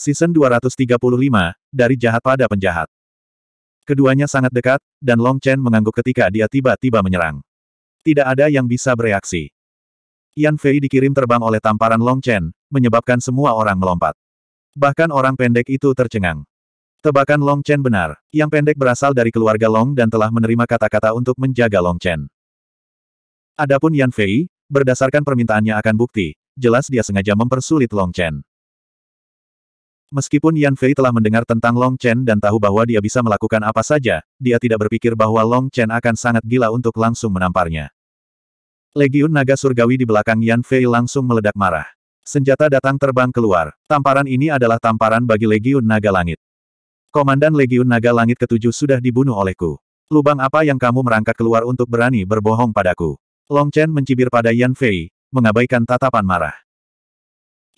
Season 235, Dari Jahat pada Penjahat. Keduanya sangat dekat, dan Long Chen mengangguk ketika dia tiba-tiba menyerang. Tidak ada yang bisa bereaksi. Yan Fei dikirim terbang oleh tamparan Long Chen, menyebabkan semua orang melompat. Bahkan orang pendek itu tercengang. Tebakan Long Chen benar. Yang pendek berasal dari keluarga Long dan telah menerima kata-kata untuk menjaga Long Chen. Adapun Yan Fei, berdasarkan permintaannya akan bukti, jelas dia sengaja mempersulit Long Chen. Meskipun Yan Fei telah mendengar tentang Long Chen dan tahu bahwa dia bisa melakukan apa saja, dia tidak berpikir bahwa Long Chen akan sangat gila untuk langsung menamparnya. Legiun naga surgawi di belakang Yan Fei langsung meledak marah. Senjata datang terbang keluar. Tamparan ini adalah tamparan bagi Legiun Naga Langit. Komandan Legiun Naga Langit ketujuh sudah dibunuh olehku. Lubang apa yang kamu merangkak keluar untuk berani berbohong padaku? Long Chen mencibir pada Yan Fei, mengabaikan tatapan marah.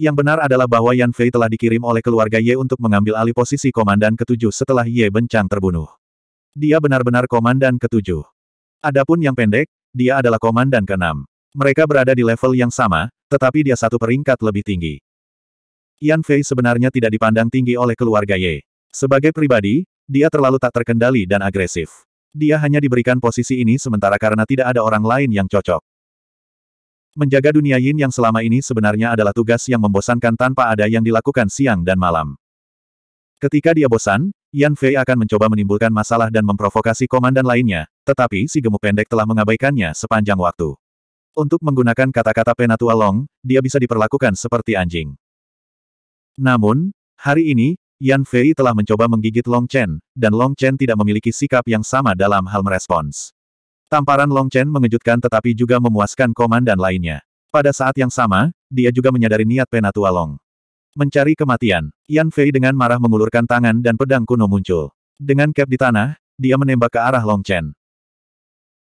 Yang benar adalah bahwa Yan Fei telah dikirim oleh keluarga Ye untuk mengambil alih posisi komandan ketujuh setelah Ye Bencang terbunuh. Dia benar-benar komandan ketujuh. Adapun yang pendek, dia adalah komandan keenam. Mereka berada di level yang sama, tetapi dia satu peringkat lebih tinggi. Yan Fei sebenarnya tidak dipandang tinggi oleh keluarga Ye. Sebagai pribadi, dia terlalu tak terkendali dan agresif. Dia hanya diberikan posisi ini sementara karena tidak ada orang lain yang cocok. Menjaga dunia yin yang selama ini sebenarnya adalah tugas yang membosankan tanpa ada yang dilakukan siang dan malam. Ketika dia bosan, Yan Fei akan mencoba menimbulkan masalah dan memprovokasi komandan lainnya, tetapi si gemuk pendek telah mengabaikannya sepanjang waktu. Untuk menggunakan kata-kata Penatua Long, dia bisa diperlakukan seperti anjing. Namun, hari ini, Yan Fei telah mencoba menggigit Long Chen, dan Long Chen tidak memiliki sikap yang sama dalam hal merespons. Tamparan Long Chen mengejutkan tetapi juga memuaskan komandan lainnya. Pada saat yang sama, dia juga menyadari niat Penatua Long. Mencari kematian, Yan Fei dengan marah mengulurkan tangan dan pedang kuno muncul. Dengan cap di tanah, dia menembak ke arah Long Chen.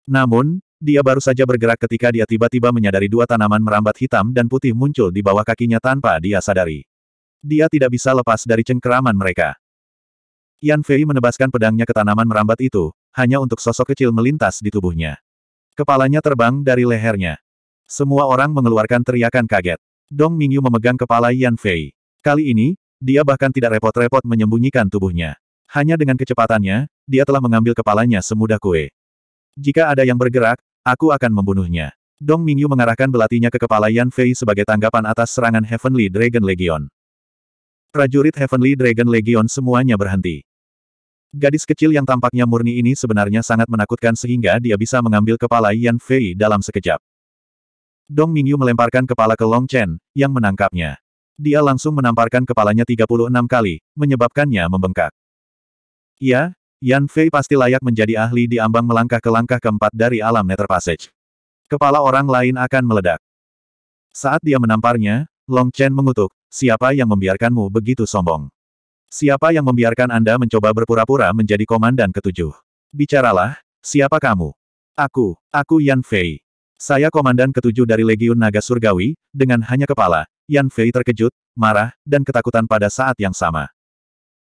Namun, dia baru saja bergerak ketika dia tiba-tiba menyadari dua tanaman merambat hitam dan putih muncul di bawah kakinya tanpa dia sadari. Dia tidak bisa lepas dari cengkeraman mereka. Yan Fei menebaskan pedangnya ke tanaman merambat itu, hanya untuk sosok kecil melintas di tubuhnya. Kepalanya terbang dari lehernya. Semua orang mengeluarkan teriakan kaget. Dong Mingyu memegang kepala Yan Fei. Kali ini, dia bahkan tidak repot-repot menyembunyikan tubuhnya. Hanya dengan kecepatannya, dia telah mengambil kepalanya semudah kue. Jika ada yang bergerak, aku akan membunuhnya. Dong Mingyu mengarahkan belatinya ke kepala Yan Fei sebagai tanggapan atas serangan Heavenly Dragon Legion. Prajurit Heavenly Dragon Legion semuanya berhenti. Gadis kecil yang tampaknya murni ini sebenarnya sangat menakutkan sehingga dia bisa mengambil kepala Yan Fei dalam sekejap. Dong Mingyu melemparkan kepala ke Long Chen, yang menangkapnya. Dia langsung menamparkan kepalanya 36 kali, menyebabkannya membengkak. Ya, Yan Fei pasti layak menjadi ahli di ambang melangkah ke langkah keempat dari alam Nether Passage. Kepala orang lain akan meledak. Saat dia menamparnya, Long Chen mengutuk, siapa yang membiarkanmu begitu sombong? Siapa yang membiarkan Anda mencoba berpura-pura menjadi komandan ketujuh? Bicaralah, siapa kamu? Aku, aku Yan Fei. Saya komandan ketujuh dari Legiun Naga Surgawi, dengan hanya kepala, Yan Fei terkejut, marah, dan ketakutan pada saat yang sama.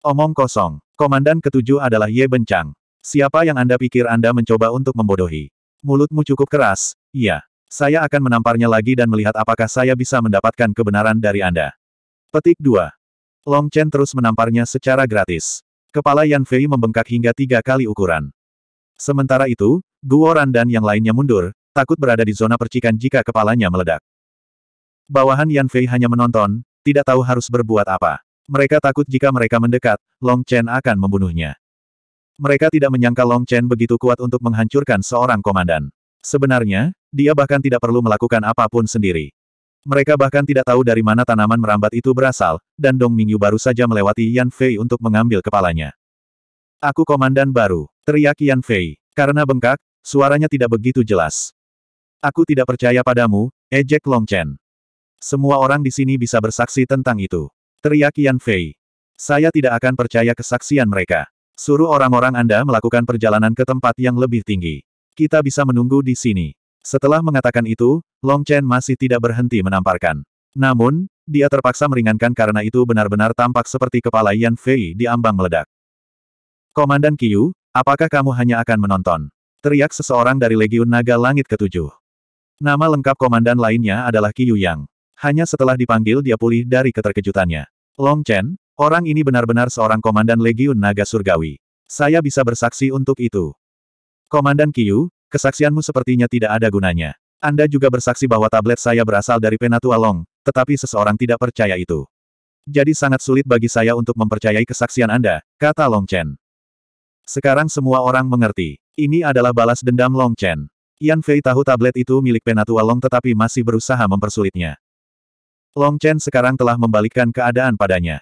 Omong kosong, komandan ketujuh adalah Ye Bencang. Siapa yang Anda pikir Anda mencoba untuk membodohi? Mulutmu cukup keras, iya. Saya akan menamparnya lagi dan melihat apakah saya bisa mendapatkan kebenaran dari Anda. Petik 2. Long Chen terus menamparnya secara gratis. Kepala Yan Fei membengkak hingga tiga kali ukuran. Sementara itu, Guo Ran dan yang lainnya mundur, takut berada di zona percikan jika kepalanya meledak. Bawahan Yan Fei hanya menonton, tidak tahu harus berbuat apa. Mereka takut jika mereka mendekat, Long Chen akan membunuhnya. Mereka tidak menyangka Long Chen begitu kuat untuk menghancurkan seorang komandan. Sebenarnya, dia bahkan tidak perlu melakukan apapun sendiri. Mereka bahkan tidak tahu dari mana tanaman merambat itu berasal, dan Dong Mingyu baru saja melewati Yan Fei untuk mengambil kepalanya. Aku komandan baru, teriak Yan Fei. Karena bengkak, suaranya tidak begitu jelas. Aku tidak percaya padamu, ejek Long Chen. Semua orang di sini bisa bersaksi tentang itu. Teriak Yan Fei. Saya tidak akan percaya kesaksian mereka. Suruh orang-orang Anda melakukan perjalanan ke tempat yang lebih tinggi. Kita bisa menunggu di sini. Setelah mengatakan itu, Long Chen masih tidak berhenti menamparkan. Namun, dia terpaksa meringankan karena itu benar-benar tampak seperti kepala Yan Fei di ambang meledak. Komandan Qiu, apakah kamu hanya akan menonton? Teriak seseorang dari Legiun Naga Langit Ketujuh. Nama lengkap komandan lainnya adalah Qiu Yang. Hanya setelah dipanggil dia pulih dari keterkejutannya. Long Chen, orang ini benar-benar seorang komandan Legiun Naga Surgawi. Saya bisa bersaksi untuk itu. Komandan Qiu, Kesaksianmu sepertinya tidak ada gunanya. Anda juga bersaksi bahwa tablet saya berasal dari Penatua Long, tetapi seseorang tidak percaya itu. Jadi sangat sulit bagi saya untuk mempercayai kesaksian Anda, kata Long Chen. Sekarang semua orang mengerti. Ini adalah balas dendam Long Chen. Yan Fei tahu tablet itu milik Penatua Long tetapi masih berusaha mempersulitnya. Long Chen sekarang telah membalikkan keadaan padanya.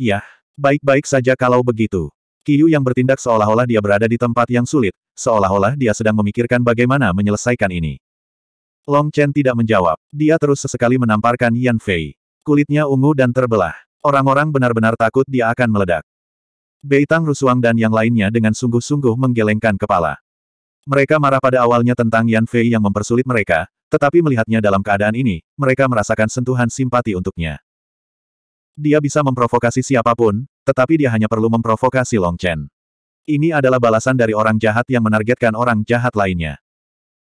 Yah, baik-baik saja kalau begitu. Kiyu yang bertindak seolah-olah dia berada di tempat yang sulit, seolah-olah dia sedang memikirkan bagaimana menyelesaikan ini. Long Chen tidak menjawab. Dia terus sesekali menamparkan Yan Fei. Kulitnya ungu dan terbelah. Orang-orang benar-benar takut dia akan meledak. Beitang Rusuang dan yang lainnya dengan sungguh-sungguh menggelengkan kepala. Mereka marah pada awalnya tentang Yan Fei yang mempersulit mereka, tetapi melihatnya dalam keadaan ini, mereka merasakan sentuhan simpati untuknya. Dia bisa memprovokasi siapapun, tetapi dia hanya perlu memprovokasi Long Chen. Ini adalah balasan dari orang jahat yang menargetkan orang jahat lainnya.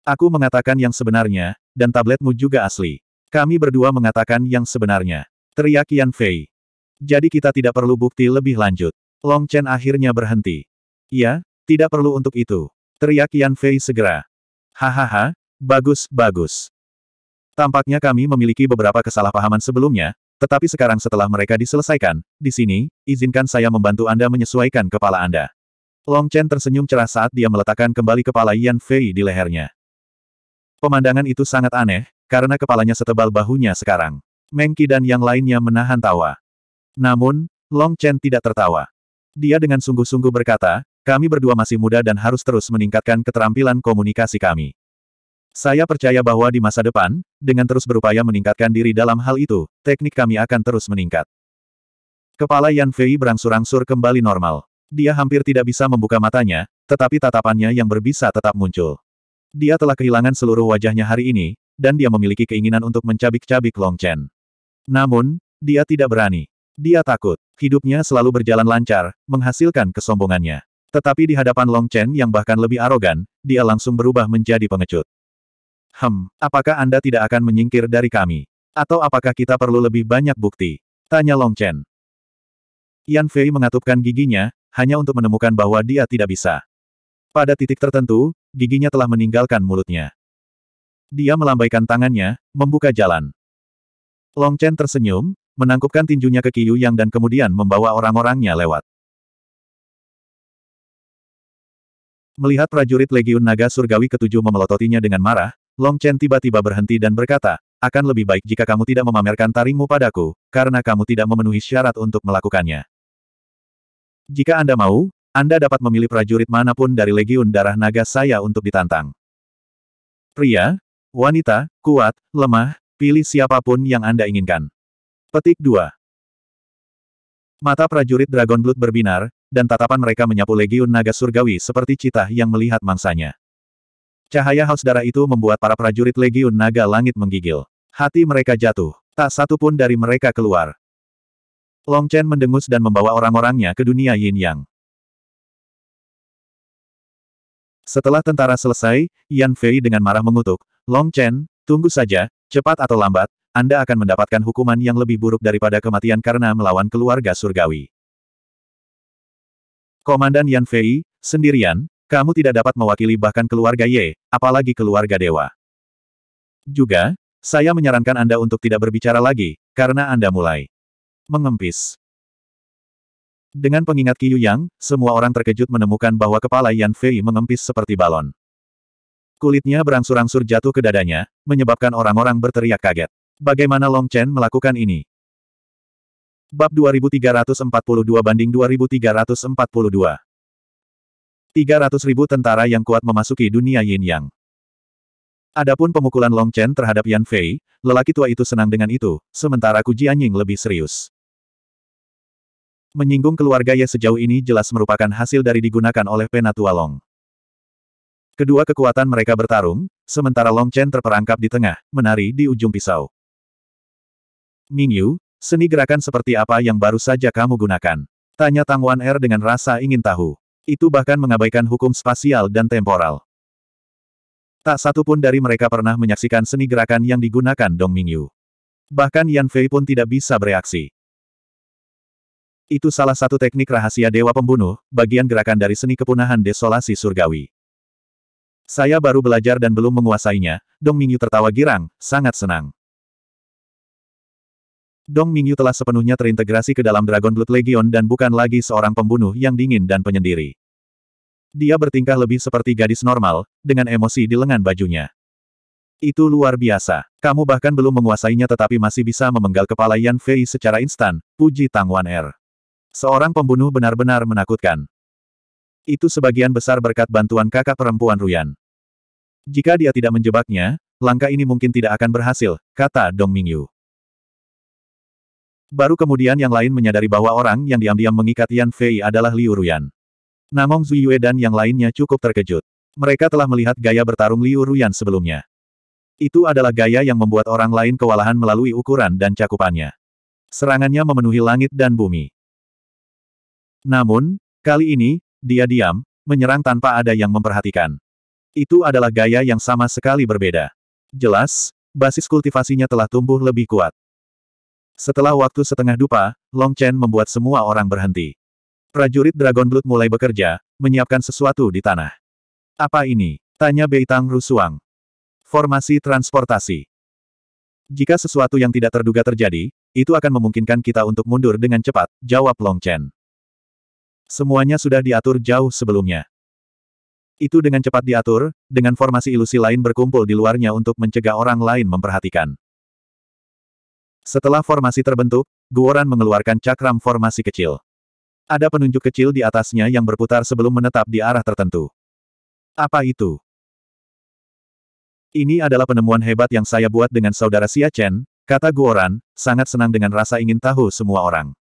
Aku mengatakan yang sebenarnya, dan tabletmu juga asli. Kami berdua mengatakan yang sebenarnya. Teriak Yan Fei. Jadi kita tidak perlu bukti lebih lanjut. Long Chen akhirnya berhenti. Ya, tidak perlu untuk itu. Teriak Yan Fei segera. Hahaha, bagus, bagus. Tampaknya kami memiliki beberapa kesalahpahaman sebelumnya, tetapi sekarang setelah mereka diselesaikan, di sini, izinkan saya membantu Anda menyesuaikan kepala Anda. Long Chen tersenyum cerah saat dia meletakkan kembali kepala Yan Fei di lehernya. Pemandangan itu sangat aneh, karena kepalanya setebal bahunya sekarang. Meng Qi dan yang lainnya menahan tawa. Namun, Long Chen tidak tertawa. Dia dengan sungguh-sungguh berkata, kami berdua masih muda dan harus terus meningkatkan keterampilan komunikasi kami. Saya percaya bahwa di masa depan, dengan terus berupaya meningkatkan diri dalam hal itu, teknik kami akan terus meningkat. Kepala Yan Fei berangsur-angsur kembali normal. Dia hampir tidak bisa membuka matanya, tetapi tatapannya yang berbisa tetap muncul. Dia telah kehilangan seluruh wajahnya hari ini, dan dia memiliki keinginan untuk mencabik-cabik Long Chen. Namun, dia tidak berani. Dia takut. Hidupnya selalu berjalan lancar, menghasilkan kesombongannya. Tetapi di hadapan Long Chen yang bahkan lebih arogan, dia langsung berubah menjadi pengecut. Hem, apakah Anda tidak akan menyingkir dari kami? Atau apakah kita perlu lebih banyak bukti? Tanya Long Chen. Yan Fei mengatupkan giginya, hanya untuk menemukan bahwa dia tidak bisa. Pada titik tertentu, giginya telah meninggalkan mulutnya. Dia melambaikan tangannya, membuka jalan. Long Chen tersenyum, menangkupkan tinjunya ke Qiyu Yang dan kemudian membawa orang-orangnya lewat. Melihat prajurit Legiun Naga Surgawi ketujuh memelototinya dengan marah, Long Chen tiba-tiba berhenti dan berkata, akan lebih baik jika kamu tidak memamerkan taringmu padaku, karena kamu tidak memenuhi syarat untuk melakukannya. Jika Anda mau, Anda dapat memilih prajurit manapun dari Legiun Darah Naga saya untuk ditantang. Pria, wanita, kuat, lemah, pilih siapapun yang Anda inginkan. Petik 2. Mata prajurit Dragon Blood berbinar, dan tatapan mereka menyapu Legiun Naga Surgawi seperti citah yang melihat mangsanya. Cahaya haus darah itu membuat para prajurit Legiun Naga Langit menggigil. Hati mereka jatuh. Tak satu pun dari mereka keluar. Long Chen mendengus dan membawa orang-orangnya ke dunia Yin Yang. Setelah tentara selesai, Yan Fei dengan marah mengutuk, Long Chen, tunggu saja, cepat atau lambat, Anda akan mendapatkan hukuman yang lebih buruk daripada kematian karena melawan keluarga surgawi. Komandan Yan Fei, sendirian, kamu tidak dapat mewakili bahkan keluarga Ye, apalagi keluarga dewa. Juga, saya menyarankan Anda untuk tidak berbicara lagi, karena Anda mulai mengempis. Dengan pengingat Qiyu Yang, semua orang terkejut menemukan bahwa kepala Yan Fei mengempis seperti balon. Kulitnya berangsur-angsur jatuh ke dadanya, menyebabkan orang-orang berteriak kaget. Bagaimana Long Chen melakukan ini? Bab 2342 banding 2342 ribu tentara yang kuat memasuki dunia Yin Yang. Adapun pemukulan Long Chen terhadap Yan Fei, lelaki tua itu senang dengan itu, sementara Ku Jianying lebih serius. Menyinggung keluarga Ye sejauh ini jelas merupakan hasil dari digunakan oleh penatua Long. Kedua kekuatan mereka bertarung, sementara Long Chen terperangkap di tengah, menari di ujung pisau. Ming Yu, seni gerakan seperti apa yang baru saja kamu gunakan? Tanya Tang Wan Er dengan rasa ingin tahu itu bahkan mengabaikan hukum spasial dan temporal. Tak satu pun dari mereka pernah menyaksikan seni gerakan yang digunakan Dong Mingyu. Bahkan Yan Fei pun tidak bisa bereaksi. Itu salah satu teknik rahasia Dewa Pembunuh, bagian gerakan dari seni kepunahan desolasi surgawi. Saya baru belajar dan belum menguasainya, Dong Mingyu tertawa girang, sangat senang. Dong Mingyu telah sepenuhnya terintegrasi ke dalam Dragon Blood Legion dan bukan lagi seorang pembunuh yang dingin dan penyendiri. Dia bertingkah lebih seperti gadis normal, dengan emosi di lengan bajunya. Itu luar biasa. Kamu bahkan belum menguasainya tetapi masih bisa memenggal kepala Yan Fei secara instan, puji Tang Wan Er. Seorang pembunuh benar-benar menakutkan. Itu sebagian besar berkat bantuan kakak perempuan Ruyan. Jika dia tidak menjebaknya, langkah ini mungkin tidak akan berhasil, kata Dong Mingyu. Baru kemudian yang lain menyadari bahwa orang yang diam-diam mengikat Yan Fei adalah Liu Ruyan. Namong Zuyue dan yang lainnya cukup terkejut. Mereka telah melihat gaya bertarung Liu Ruyan sebelumnya. Itu adalah gaya yang membuat orang lain kewalahan melalui ukuran dan cakupannya. Serangannya memenuhi langit dan bumi. Namun, kali ini, dia diam, menyerang tanpa ada yang memperhatikan. Itu adalah gaya yang sama sekali berbeda. Jelas, basis kultivasinya telah tumbuh lebih kuat. Setelah waktu setengah dupa, Long Chen membuat semua orang berhenti. Prajurit Dragon Blood mulai bekerja, menyiapkan sesuatu di tanah. Apa ini? Tanya Beitang Rusuang. Formasi transportasi. Jika sesuatu yang tidak terduga terjadi, itu akan memungkinkan kita untuk mundur dengan cepat, jawab Long Chen. Semuanya sudah diatur jauh sebelumnya. Itu dengan cepat diatur, dengan formasi ilusi lain berkumpul di luarnya untuk mencegah orang lain memperhatikan. Setelah formasi terbentuk, Guoran mengeluarkan cakram formasi kecil. Ada penunjuk kecil di atasnya yang berputar sebelum menetap di arah tertentu. Apa itu? Ini adalah penemuan hebat yang saya buat dengan saudara Xia Chen, kata Guoran, sangat senang dengan rasa ingin tahu semua orang.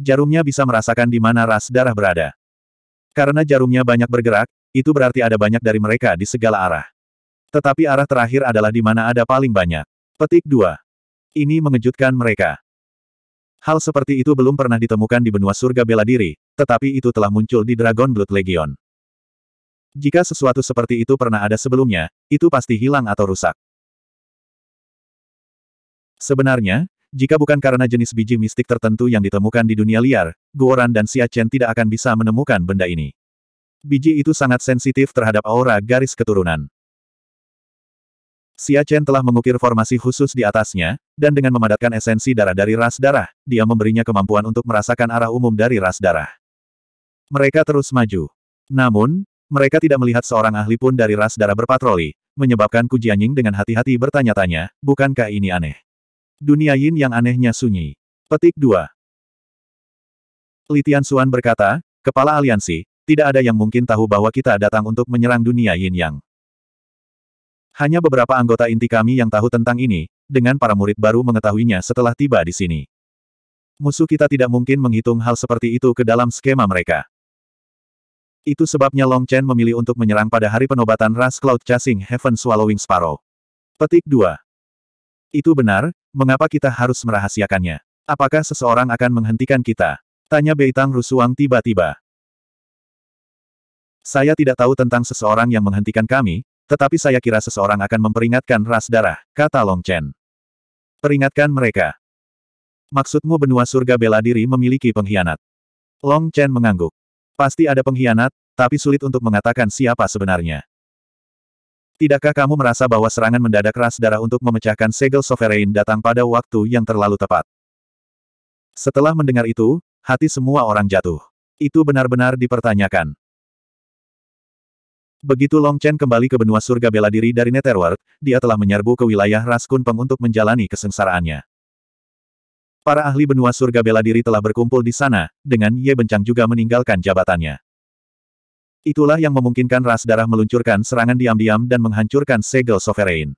Jarumnya bisa merasakan di mana ras darah berada. Karena jarumnya banyak bergerak, itu berarti ada banyak dari mereka di segala arah. Tetapi arah terakhir adalah di mana ada paling banyak. Petik 2. Ini mengejutkan mereka. Hal seperti itu belum pernah ditemukan di benua surga bela diri, tetapi itu telah muncul di Dragon Blood Legion. Jika sesuatu seperti itu pernah ada sebelumnya, itu pasti hilang atau rusak. Sebenarnya, jika bukan karena jenis biji mistik tertentu yang ditemukan di dunia liar, Guoran dan Siachen tidak akan bisa menemukan benda ini. Biji itu sangat sensitif terhadap aura garis keturunan. Xia Chen telah mengukir formasi khusus di atasnya, dan dengan memadatkan esensi darah dari ras darah, dia memberinya kemampuan untuk merasakan arah umum dari ras darah. Mereka terus maju. Namun, mereka tidak melihat seorang ahli pun dari ras darah berpatroli, menyebabkan Ku Jianying dengan hati-hati bertanya-tanya, bukankah ini aneh? Dunia Yin yang anehnya sunyi. Petik 2. Litian Suan berkata, Kepala Aliansi, tidak ada yang mungkin tahu bahwa kita datang untuk menyerang dunia Yin Yang. Hanya beberapa anggota inti kami yang tahu tentang ini, dengan para murid baru mengetahuinya setelah tiba di sini. Musuh kita tidak mungkin menghitung hal seperti itu ke dalam skema mereka. Itu sebabnya Long Chen memilih untuk menyerang pada hari penobatan Ras Cloud Chasing Heaven Swallowing Sparrow. Petik 2. Itu benar, mengapa kita harus merahasiakannya? Apakah seseorang akan menghentikan kita? Tanya Beitang Rusuang tiba-tiba. Saya tidak tahu tentang seseorang yang menghentikan kami, tetapi saya kira seseorang akan memperingatkan ras darah, kata Long Chen. Peringatkan mereka. Maksudmu benua surga bela diri memiliki pengkhianat? Long Chen mengangguk. Pasti ada pengkhianat, tapi sulit untuk mengatakan siapa sebenarnya. Tidakkah kamu merasa bahwa serangan mendadak ras darah untuk memecahkan segel sovereign datang pada waktu yang terlalu tepat? Setelah mendengar itu, hati semua orang jatuh. Itu benar-benar dipertanyakan. Begitu Long Chen kembali ke benua surga bela diri dari Netherworld, dia telah menyerbu ke wilayah Ras Kunpeng untuk menjalani kesengsaraannya. Para ahli benua surga bela diri telah berkumpul di sana, dengan Ye Bencang juga meninggalkan jabatannya. Itulah yang memungkinkan ras darah meluncurkan serangan diam-diam dan menghancurkan segel sovereign.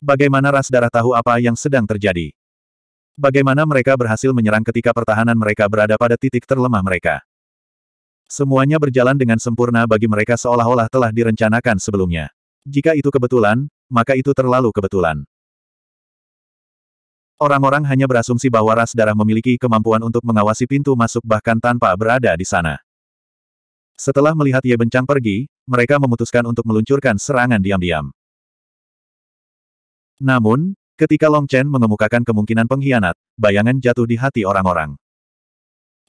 Bagaimana ras darah tahu apa yang sedang terjadi? Bagaimana mereka berhasil menyerang ketika pertahanan mereka berada pada titik terlemah mereka? Semuanya berjalan dengan sempurna bagi mereka seolah-olah telah direncanakan sebelumnya. Jika itu kebetulan, maka itu terlalu kebetulan. Orang-orang hanya berasumsi bahwa ras darah memiliki kemampuan untuk mengawasi pintu masuk bahkan tanpa berada di sana. Setelah melihat Ye Bencang pergi, mereka memutuskan untuk meluncurkan serangan diam-diam. Namun, ketika Long Chen mengemukakan kemungkinan pengkhianat, bayangan jatuh di hati orang-orang.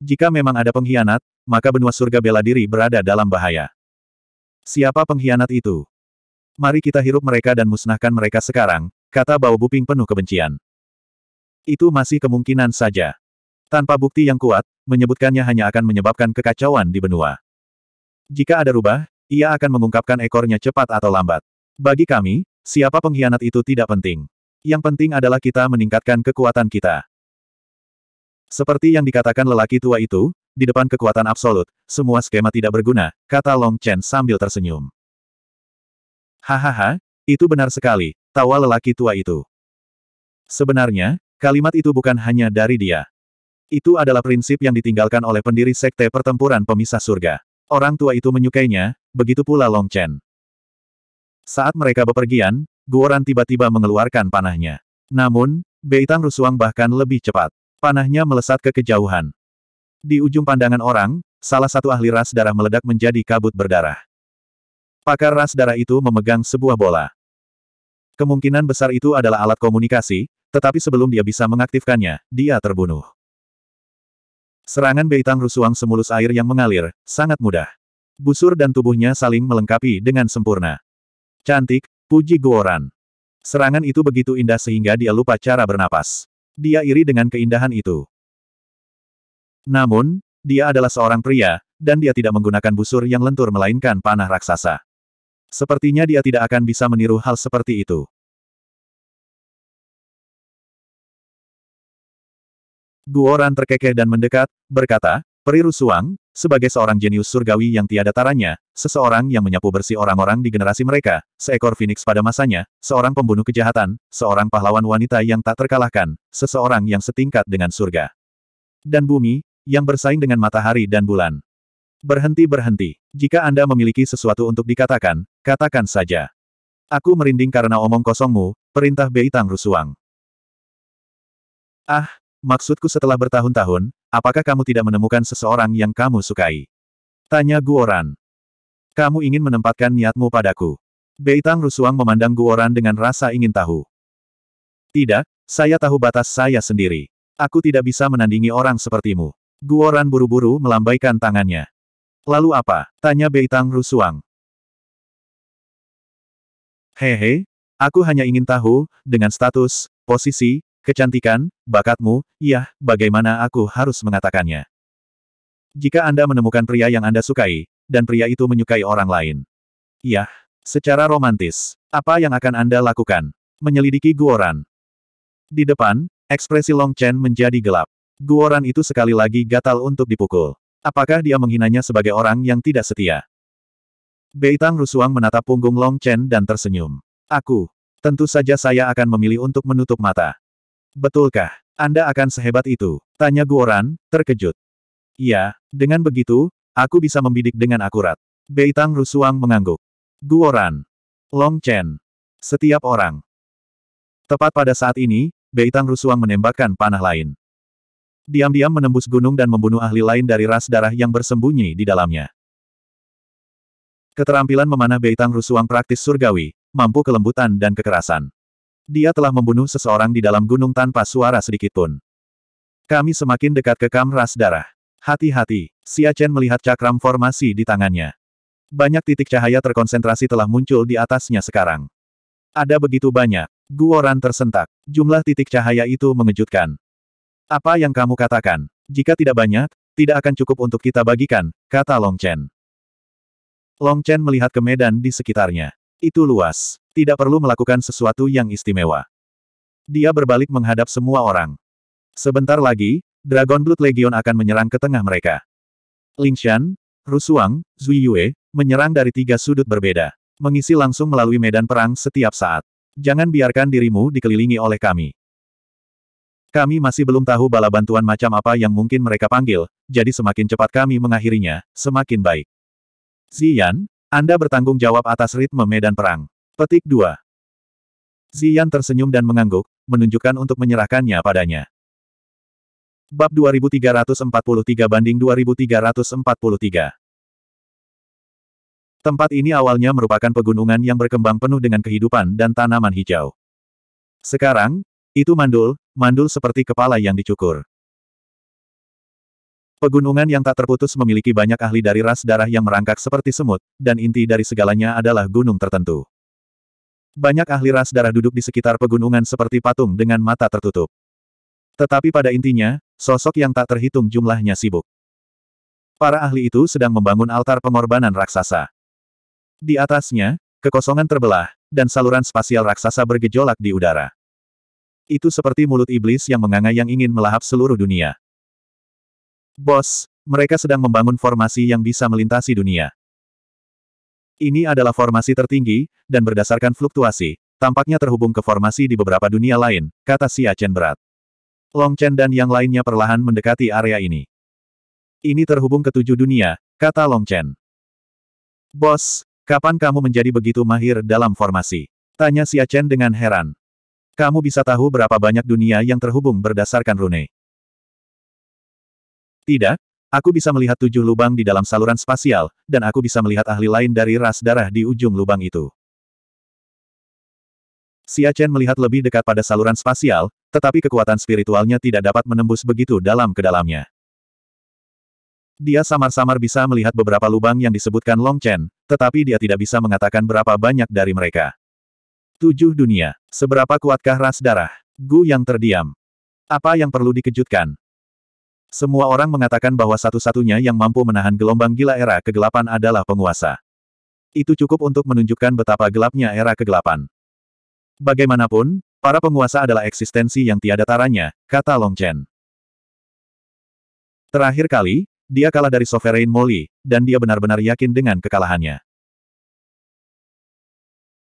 Jika memang ada pengkhianat, maka benua surga bela diri berada dalam bahaya. Siapa pengkhianat itu? Mari kita hirup mereka dan musnahkan mereka sekarang, kata bau buping penuh kebencian. Itu masih kemungkinan saja. Tanpa bukti yang kuat, menyebutkannya hanya akan menyebabkan kekacauan di benua. Jika ada rubah, ia akan mengungkapkan ekornya cepat atau lambat. Bagi kami, siapa pengkhianat itu tidak penting. Yang penting adalah kita meningkatkan kekuatan kita. Seperti yang dikatakan lelaki tua itu, di depan kekuatan absolut, semua skema tidak berguna, kata Long Chen sambil tersenyum. Hahaha, itu benar sekali, tawa lelaki tua itu. Sebenarnya, kalimat itu bukan hanya dari dia. Itu adalah prinsip yang ditinggalkan oleh pendiri sekte pertempuran pemisah surga. Orang tua itu menyukainya, begitu pula Long Chen. Saat mereka bepergian, Guoran tiba-tiba mengeluarkan panahnya. Namun, Beitang Rusuang bahkan lebih cepat. Panahnya melesat ke kejauhan. Di ujung pandangan orang, salah satu ahli ras darah meledak menjadi kabut berdarah. Pakar ras darah itu memegang sebuah bola. Kemungkinan besar itu adalah alat komunikasi, tetapi sebelum dia bisa mengaktifkannya, dia terbunuh. Serangan Beitang rusuang semulus air yang mengalir, sangat mudah. Busur dan tubuhnya saling melengkapi dengan sempurna. Cantik, puji Guoran. Serangan itu begitu indah sehingga dia lupa cara bernapas dia iri dengan keindahan itu. Namun, dia adalah seorang pria, dan dia tidak menggunakan busur yang lentur melainkan panah raksasa. Sepertinya dia tidak akan bisa meniru hal seperti itu. Guoran terkekeh dan mendekat, berkata, Peri Rusuang, sebagai seorang jenius surgawi yang tiada taranya, seseorang yang menyapu bersih orang-orang di generasi mereka, seekor Phoenix pada masanya, seorang pembunuh kejahatan, seorang pahlawan wanita yang tak terkalahkan, seseorang yang setingkat dengan surga. Dan bumi, yang bersaing dengan matahari dan bulan. Berhenti-berhenti. Jika Anda memiliki sesuatu untuk dikatakan, katakan saja. Aku merinding karena omong kosongmu, perintah Beitang Rusuang. Ah, maksudku setelah bertahun-tahun, apakah kamu tidak menemukan seseorang yang kamu sukai? Tanya Guoran. Kamu ingin menempatkan niatmu padaku. Beitang Rusuang memandang Guoran dengan rasa ingin tahu. Tidak, saya tahu batas saya sendiri. Aku tidak bisa menandingi orang sepertimu. Guoran buru-buru melambaikan tangannya. Lalu apa? Tanya Beitang Rusuang. Hehe, aku hanya ingin tahu, dengan status, posisi, Kecantikan, bakatmu, iya, bagaimana aku harus mengatakannya? Jika Anda menemukan pria yang Anda sukai, dan pria itu menyukai orang lain. Iya, secara romantis, apa yang akan Anda lakukan? Menyelidiki Guoran. Di depan, ekspresi Long Chen menjadi gelap. Guoran itu sekali lagi gatal untuk dipukul. Apakah dia menghinanya sebagai orang yang tidak setia? Beitang Rusuang menatap punggung Long Chen dan tersenyum. Aku. Tentu saja saya akan memilih untuk menutup mata. Betulkah? Anda akan sehebat itu? Tanya Guoran, terkejut. Ya, dengan begitu, aku bisa membidik dengan akurat. Beitang Rusuang mengangguk. Guoran. Long Chen. Setiap orang. Tepat pada saat ini, Beitang Rusuang menembakkan panah lain. Diam-diam menembus gunung dan membunuh ahli lain dari ras darah yang bersembunyi di dalamnya. Keterampilan memanah Beitang Rusuang praktis surgawi, mampu kelembutan dan kekerasan. Dia telah membunuh seseorang di dalam gunung tanpa suara sedikitpun. Kami semakin dekat ke kamras darah. Hati-hati, Chen melihat cakram formasi di tangannya. Banyak titik cahaya terkonsentrasi telah muncul di atasnya sekarang. Ada begitu banyak. Guoran tersentak. Jumlah titik cahaya itu mengejutkan. Apa yang kamu katakan? Jika tidak banyak, tidak akan cukup untuk kita bagikan, kata Long Chen. Long Chen melihat ke medan di sekitarnya. Itu luas. Tidak perlu melakukan sesuatu yang istimewa. Dia berbalik menghadap semua orang. Sebentar lagi, Dragon Blood Legion akan menyerang ke tengah mereka. Ling Shan, Rusuang, Zui Yue, menyerang dari tiga sudut berbeda. Mengisi langsung melalui medan perang setiap saat. Jangan biarkan dirimu dikelilingi oleh kami. Kami masih belum tahu bala bantuan macam apa yang mungkin mereka panggil, jadi semakin cepat kami mengakhirinya, semakin baik. Ziyan, Anda bertanggung jawab atas ritme medan perang. Petik 2. Zian tersenyum dan mengangguk, menunjukkan untuk menyerahkannya padanya. Bab 2343 banding 2343 Tempat ini awalnya merupakan pegunungan yang berkembang penuh dengan kehidupan dan tanaman hijau. Sekarang, itu mandul, mandul seperti kepala yang dicukur. Pegunungan yang tak terputus memiliki banyak ahli dari ras darah yang merangkak seperti semut, dan inti dari segalanya adalah gunung tertentu. Banyak ahli ras darah duduk di sekitar pegunungan seperti patung dengan mata tertutup. Tetapi pada intinya, sosok yang tak terhitung jumlahnya sibuk. Para ahli itu sedang membangun altar pengorbanan raksasa. Di atasnya, kekosongan terbelah, dan saluran spasial raksasa bergejolak di udara. Itu seperti mulut iblis yang menganga yang ingin melahap seluruh dunia. Bos, mereka sedang membangun formasi yang bisa melintasi dunia. Ini adalah formasi tertinggi, dan berdasarkan fluktuasi, tampaknya terhubung ke formasi di beberapa dunia lain, kata Xia Chen berat. Long Chen dan yang lainnya perlahan mendekati area ini. Ini terhubung ke tujuh dunia, kata Long Chen. Bos, kapan kamu menjadi begitu mahir dalam formasi? Tanya Xia Chen dengan heran. Kamu bisa tahu berapa banyak dunia yang terhubung berdasarkan rune. Tidak, Aku bisa melihat tujuh lubang di dalam saluran spasial, dan aku bisa melihat ahli lain dari ras darah di ujung lubang itu. Xia Chen melihat lebih dekat pada saluran spasial, tetapi kekuatan spiritualnya tidak dapat menembus begitu dalam ke dalamnya. Dia samar-samar bisa melihat beberapa lubang yang disebutkan Long Chen, tetapi dia tidak bisa mengatakan berapa banyak dari mereka. Tujuh dunia. Seberapa kuatkah ras darah? Gu yang terdiam. Apa yang perlu dikejutkan? Semua orang mengatakan bahwa satu-satunya yang mampu menahan gelombang gila era kegelapan adalah penguasa. Itu cukup untuk menunjukkan betapa gelapnya era kegelapan. Bagaimanapun, para penguasa adalah eksistensi yang tiada taranya, kata Long Chen. Terakhir kali, dia kalah dari Sovereign Molly, dan dia benar-benar yakin dengan kekalahannya.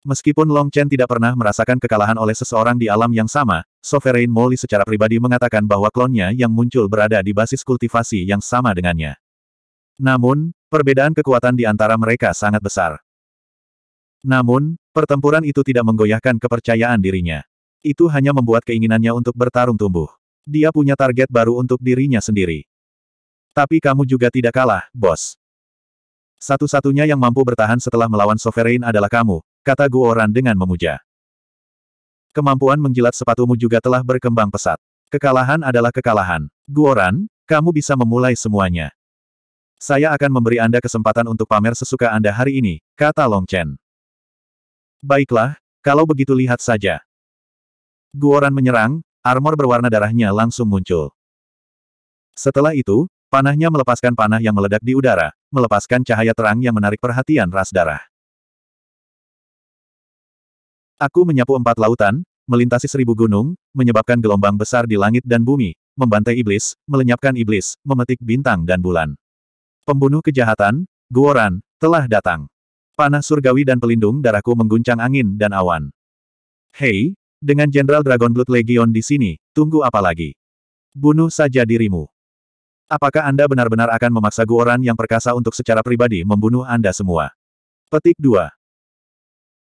Meskipun Long Chen tidak pernah merasakan kekalahan oleh seseorang di alam yang sama, Sovereign Molly secara pribadi mengatakan bahwa klonnya yang muncul berada di basis kultivasi yang sama dengannya. Namun, perbedaan kekuatan di antara mereka sangat besar. Namun, pertempuran itu tidak menggoyahkan kepercayaan dirinya. Itu hanya membuat keinginannya untuk bertarung tumbuh. Dia punya target baru untuk dirinya sendiri. Tapi kamu juga tidak kalah, bos. Satu-satunya yang mampu bertahan setelah melawan Sovereign adalah kamu, kata Guoran dengan memuja. Kemampuan menjilat sepatumu juga telah berkembang pesat. Kekalahan adalah kekalahan. Guoran, kamu bisa memulai semuanya. Saya akan memberi Anda kesempatan untuk pamer sesuka Anda hari ini, kata Long Chen. Baiklah, kalau begitu lihat saja. Guoran menyerang, armor berwarna darahnya langsung muncul. Setelah itu, panahnya melepaskan panah yang meledak di udara, melepaskan cahaya terang yang menarik perhatian ras darah. Aku menyapu empat lautan, melintasi seribu gunung, menyebabkan gelombang besar di langit dan bumi, membantai iblis, melenyapkan iblis, memetik bintang dan bulan. Pembunuh kejahatan, Guoran, telah datang. Panah surgawi dan pelindung darahku mengguncang angin dan awan. Hei, dengan Jenderal Dragon Blood Legion di sini, tunggu apa lagi? Bunuh saja dirimu. Apakah Anda benar-benar akan memaksa Guoran yang perkasa untuk secara pribadi membunuh Anda semua? Petik 2.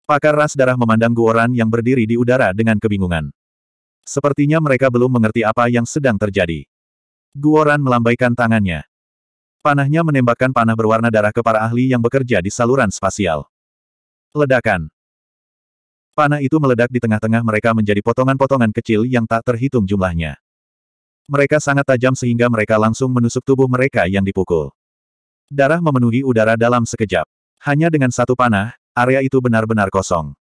Pakar ras darah memandang Guoran yang berdiri di udara dengan kebingungan. Sepertinya mereka belum mengerti apa yang sedang terjadi. Guoran melambaikan tangannya. Panahnya menembakkan panah berwarna darah ke para ahli yang bekerja di saluran spasial. Ledakan. Panah itu meledak di tengah-tengah mereka menjadi potongan-potongan kecil yang tak terhitung jumlahnya. Mereka sangat tajam sehingga mereka langsung menusuk tubuh mereka yang dipukul. Darah memenuhi udara dalam sekejap. Hanya dengan satu panah, Area itu benar-benar kosong.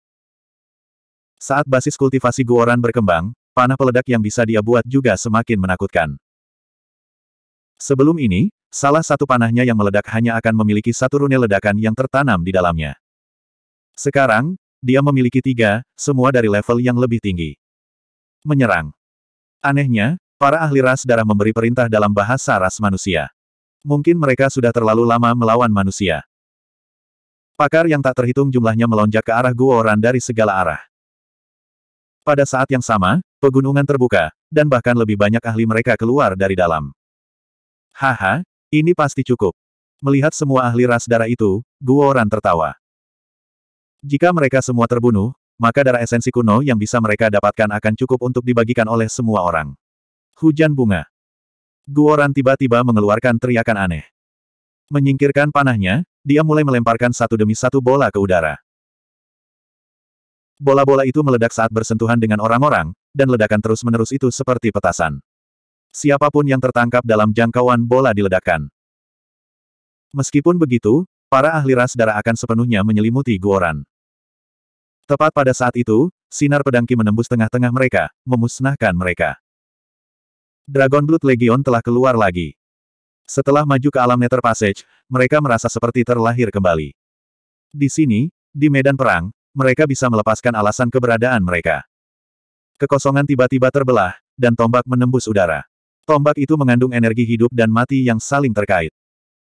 Saat basis kultivasi Guoran berkembang, panah peledak yang bisa dia buat juga semakin menakutkan. Sebelum ini, salah satu panahnya yang meledak hanya akan memiliki satu rune ledakan yang tertanam di dalamnya. Sekarang, dia memiliki tiga, semua dari level yang lebih tinggi. Menyerang. Anehnya, para ahli ras darah memberi perintah dalam bahasa ras manusia. Mungkin mereka sudah terlalu lama melawan manusia. Pakar yang tak terhitung jumlahnya melonjak ke arah Guo Ran dari segala arah. Pada saat yang sama, pegunungan terbuka, dan bahkan lebih banyak ahli mereka keluar dari dalam. Haha, ini pasti cukup. Melihat semua ahli ras darah itu, Guo Ran tertawa. Jika mereka semua terbunuh, maka darah esensi kuno yang bisa mereka dapatkan akan cukup untuk dibagikan oleh semua orang. Hujan bunga. Guoran tiba-tiba mengeluarkan teriakan aneh. Menyingkirkan panahnya, dia mulai melemparkan satu demi satu bola ke udara. Bola-bola itu meledak saat bersentuhan dengan orang-orang, dan ledakan terus-menerus itu seperti petasan. Siapapun yang tertangkap dalam jangkauan bola diledakkan. Meskipun begitu, para ahli ras darah akan sepenuhnya menyelimuti Guoran. Tepat pada saat itu, sinar pedangki menembus tengah-tengah mereka, memusnahkan mereka. Dragon Blood Legion telah keluar lagi. Setelah maju ke alam Nether Passage, mereka merasa seperti terlahir kembali. Di sini, di medan perang, mereka bisa melepaskan alasan keberadaan mereka. Kekosongan tiba-tiba terbelah, dan tombak menembus udara. Tombak itu mengandung energi hidup dan mati yang saling terkait.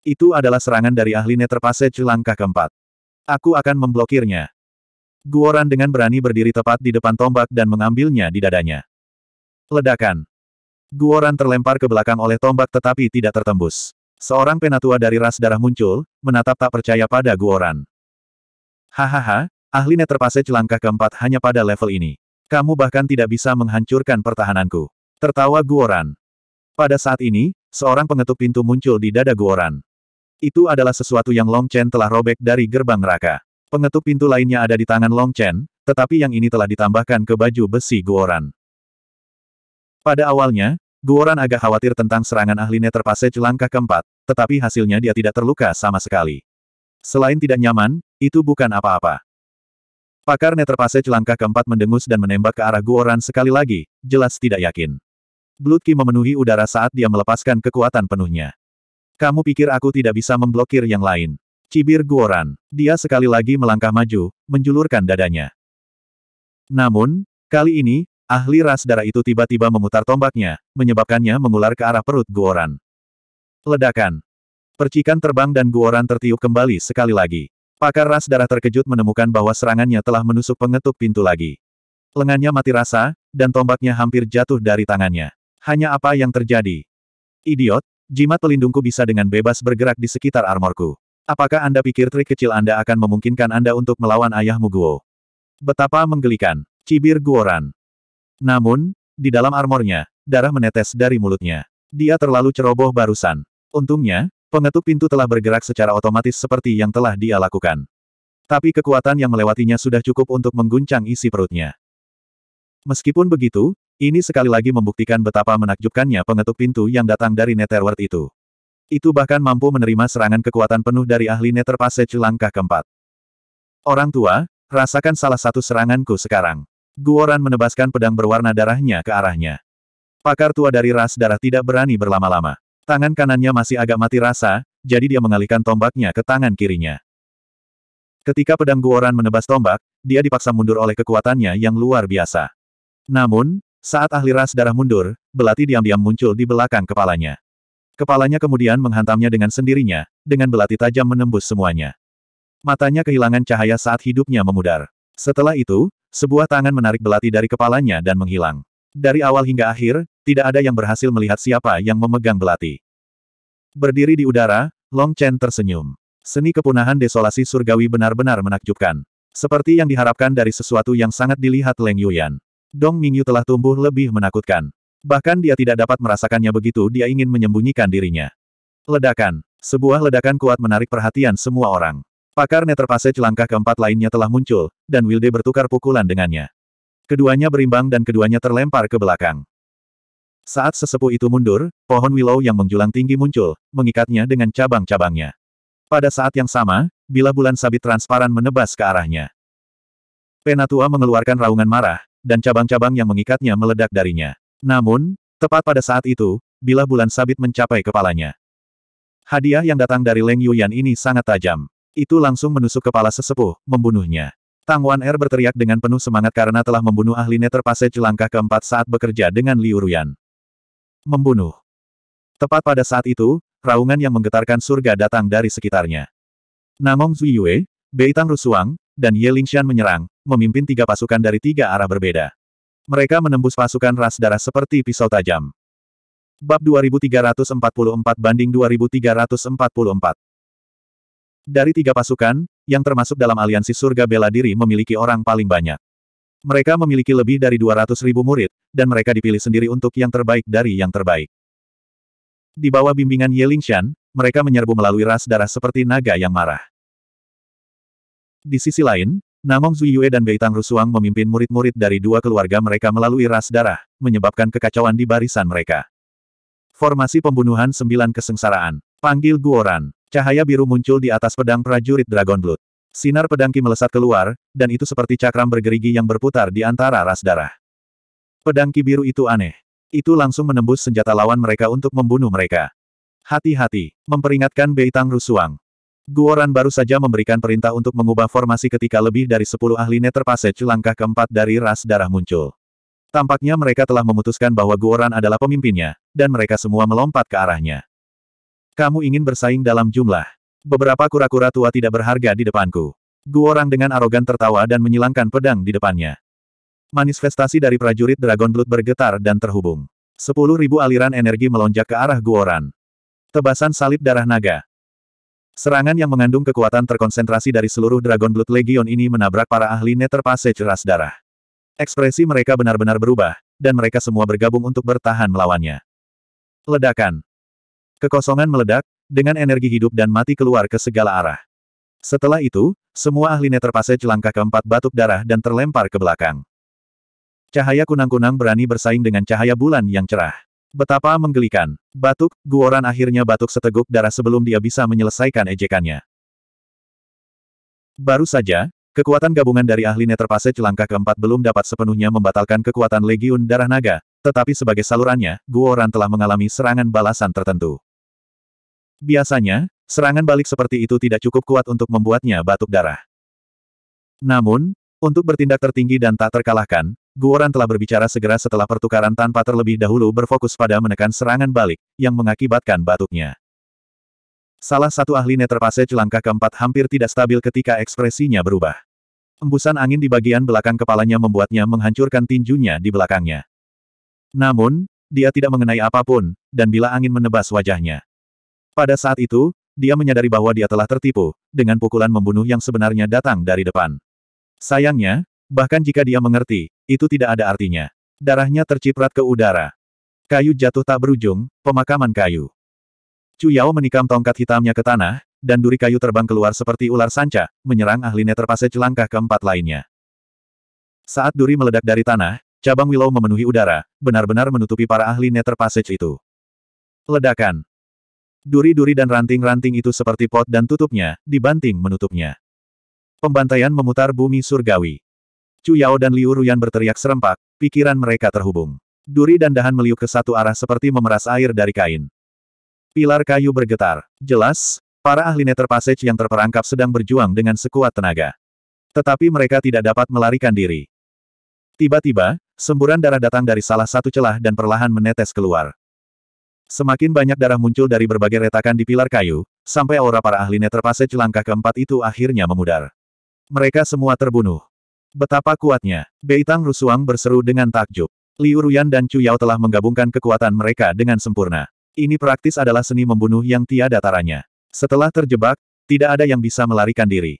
Itu adalah serangan dari ahli Nether Passage langkah keempat. Aku akan memblokirnya. Guoran dengan berani berdiri tepat di depan tombak dan mengambilnya di dadanya. Ledakan. Guoran terlempar ke belakang oleh tombak tetapi tidak tertembus. Seorang penatua dari ras darah muncul, menatap tak percaya pada Guoran. Hahaha, ahli terpase celangkah keempat hanya pada level ini. Kamu bahkan tidak bisa menghancurkan pertahananku. Tertawa Guoran. Pada saat ini, seorang pengetuk pintu muncul di dada Guoran. Itu adalah sesuatu yang Long Chen telah robek dari gerbang neraka. Pengetuk pintu lainnya ada di tangan Long Chen, tetapi yang ini telah ditambahkan ke baju besi Guoran. Pada awalnya, Guoran agak khawatir tentang serangan ahli Nether Passage langkah keempat, tetapi hasilnya dia tidak terluka sama sekali. Selain tidak nyaman, itu bukan apa-apa. Pakar Nether Passage langkah keempat mendengus dan menembak ke arah Guoran sekali lagi, jelas tidak yakin. Blood memenuhi udara saat dia melepaskan kekuatan penuhnya. Kamu pikir aku tidak bisa memblokir yang lain? Cibir Guoran. Dia sekali lagi melangkah maju, menjulurkan dadanya. Namun, kali ini, Ahli ras darah itu tiba-tiba memutar tombaknya, menyebabkannya mengular ke arah perut Guoran. Ledakan. Percikan terbang dan Guoran tertiup kembali sekali lagi. Pakar ras darah terkejut menemukan bahwa serangannya telah menusuk pengetuk pintu lagi. Lengannya mati rasa, dan tombaknya hampir jatuh dari tangannya. Hanya apa yang terjadi? Idiot, jimat pelindungku bisa dengan bebas bergerak di sekitar armorku. Apakah Anda pikir trik kecil Anda akan memungkinkan Anda untuk melawan ayahmu Guo? Betapa menggelikan. Cibir Guoran. Namun, di dalam armornya, darah menetes dari mulutnya. Dia terlalu ceroboh barusan. Untungnya, pengetuk pintu telah bergerak secara otomatis seperti yang telah dia lakukan. Tapi kekuatan yang melewatinya sudah cukup untuk mengguncang isi perutnya. Meskipun begitu, ini sekali lagi membuktikan betapa menakjubkannya pengetuk pintu yang datang dari Netherworld itu. Itu bahkan mampu menerima serangan kekuatan penuh dari ahli Nether Passage langkah keempat. Orang tua, rasakan salah satu seranganku sekarang. Guoran menebaskan pedang berwarna darahnya ke arahnya. Pakar tua dari ras darah tidak berani berlama-lama. Tangan kanannya masih agak mati rasa, jadi dia mengalihkan tombaknya ke tangan kirinya. Ketika pedang Guoran menebas tombak, dia dipaksa mundur oleh kekuatannya yang luar biasa. Namun, saat ahli ras darah mundur, belati diam-diam muncul di belakang kepalanya. Kepalanya kemudian menghantamnya dengan sendirinya, dengan belati tajam menembus semuanya. Matanya kehilangan cahaya saat hidupnya memudar. Setelah itu, sebuah tangan menarik belati dari kepalanya dan menghilang. Dari awal hingga akhir, tidak ada yang berhasil melihat siapa yang memegang belati. Berdiri di udara, Long Chen tersenyum. Seni kepunahan desolasi surgawi benar-benar menakjubkan. Seperti yang diharapkan dari sesuatu yang sangat dilihat Leng Yuyan. Dong Mingyu telah tumbuh lebih menakutkan. Bahkan dia tidak dapat merasakannya begitu dia ingin menyembunyikan dirinya. Ledakan. Sebuah ledakan kuat menarik perhatian semua orang. Pakar Netherpassage langkah keempat lainnya telah muncul, dan Wilde bertukar pukulan dengannya. Keduanya berimbang dan keduanya terlempar ke belakang. Saat sesepuh itu mundur, pohon willow yang menjulang tinggi muncul, mengikatnya dengan cabang-cabangnya. Pada saat yang sama, bila bulan sabit transparan menebas ke arahnya. Penatua mengeluarkan raungan marah, dan cabang-cabang yang mengikatnya meledak darinya. Namun, tepat pada saat itu, bila bulan sabit mencapai kepalanya. Hadiah yang datang dari Leng Yuyan ini sangat tajam itu langsung menusuk kepala sesepuh, membunuhnya. Tang Wan Er berteriak dengan penuh semangat karena telah membunuh ahli Nether Passage langkah keempat saat bekerja dengan Liu Ruyan. Membunuh. Tepat pada saat itu, raungan yang menggetarkan surga datang dari sekitarnya. Namong Zui Yue, Bei Tang Rusuang, dan Ye Lingshan menyerang, memimpin tiga pasukan dari tiga arah berbeda. Mereka menembus pasukan ras darah seperti pisau tajam. Bab 2344 banding 2344 dari tiga pasukan, yang termasuk dalam aliansi surga bela diri memiliki orang paling banyak. Mereka memiliki lebih dari 200 ribu murid, dan mereka dipilih sendiri untuk yang terbaik dari yang terbaik. Di bawah bimbingan Ye Yelingshan, mereka menyerbu melalui ras darah seperti naga yang marah. Di sisi lain, Namong Zuyue dan Beitang Rusuang memimpin murid-murid dari dua keluarga mereka melalui ras darah, menyebabkan kekacauan di barisan mereka. Formasi pembunuhan sembilan kesengsaraan. Panggil Guoran. Cahaya biru muncul di atas pedang prajurit Dragon Blood. Sinar pedangki melesat keluar, dan itu seperti cakram bergerigi yang berputar di antara ras darah. Pedangki biru itu aneh. Itu langsung menembus senjata lawan mereka untuk membunuh mereka. Hati-hati, memperingatkan Beitang Rusuang. Guoran baru saja memberikan perintah untuk mengubah formasi ketika lebih dari sepuluh ahli Nether Passage langkah keempat dari ras darah muncul. Tampaknya mereka telah memutuskan bahwa Guoran adalah pemimpinnya, dan mereka semua melompat ke arahnya. Kamu ingin bersaing dalam jumlah. Beberapa kura-kura tua tidak berharga di depanku. Guorang dengan arogan tertawa dan menyilangkan pedang di depannya. Manifestasi dari prajurit Dragon Blood bergetar dan terhubung. Sepuluh ribu aliran energi melonjak ke arah Guoran. Tebasan salib darah naga. Serangan yang mengandung kekuatan terkonsentrasi dari seluruh Dragon Blood Legion ini menabrak para ahli Nether Passage ras darah. Ekspresi mereka benar-benar berubah, dan mereka semua bergabung untuk bertahan melawannya. Ledakan. Kekosongan meledak, dengan energi hidup dan mati keluar ke segala arah. Setelah itu, semua ahli Netherpassage langkah keempat batuk darah dan terlempar ke belakang. Cahaya kunang-kunang berani bersaing dengan cahaya bulan yang cerah. Betapa menggelikan. Batuk, Guoran akhirnya batuk seteguk darah sebelum dia bisa menyelesaikan ejekannya. Baru saja, kekuatan gabungan dari ahli Netherpassage langkah keempat belum dapat sepenuhnya membatalkan kekuatan Legiun Darah Naga, tetapi sebagai salurannya, Guoran telah mengalami serangan balasan tertentu. Biasanya, serangan balik seperti itu tidak cukup kuat untuk membuatnya batuk darah. Namun, untuk bertindak tertinggi dan tak terkalahkan, Guoran telah berbicara segera setelah pertukaran tanpa terlebih dahulu berfokus pada menekan serangan balik, yang mengakibatkan batuknya. Salah satu ahli Nether langkah keempat hampir tidak stabil ketika ekspresinya berubah. Embusan angin di bagian belakang kepalanya membuatnya menghancurkan tinjunya di belakangnya. Namun, dia tidak mengenai apapun, dan bila angin menebas wajahnya. Pada saat itu, dia menyadari bahwa dia telah tertipu, dengan pukulan membunuh yang sebenarnya datang dari depan. Sayangnya, bahkan jika dia mengerti, itu tidak ada artinya. Darahnya terciprat ke udara. Kayu jatuh tak berujung, pemakaman kayu. Cuyao Yao menikam tongkat hitamnya ke tanah, dan duri kayu terbang keluar seperti ular sanca, menyerang ahli netrapase celangkah keempat lainnya. Saat duri meledak dari tanah, cabang Willow memenuhi udara, benar-benar menutupi para ahli Nether Passage itu. Ledakan. Duri-duri dan ranting-ranting itu seperti pot dan tutupnya, dibanting menutupnya. Pembantaian memutar bumi surgawi. Chu Yao dan Liu Ruyan berteriak serempak, pikiran mereka terhubung. Duri dan dahan meliuk ke satu arah seperti memeras air dari kain. Pilar kayu bergetar. Jelas, para ahli Nether Passage yang terperangkap sedang berjuang dengan sekuat tenaga. Tetapi mereka tidak dapat melarikan diri. Tiba-tiba, Semburan darah datang dari salah satu celah dan perlahan menetes keluar. Semakin banyak darah muncul dari berbagai retakan di pilar kayu, sampai aura para ahli Netherpassage langkah keempat itu akhirnya memudar. Mereka semua terbunuh. Betapa kuatnya, Beitang Rusuang berseru dengan takjub. Liu Ruyan dan Chu Yao telah menggabungkan kekuatan mereka dengan sempurna. Ini praktis adalah seni membunuh yang tiada taranya. Setelah terjebak, tidak ada yang bisa melarikan diri.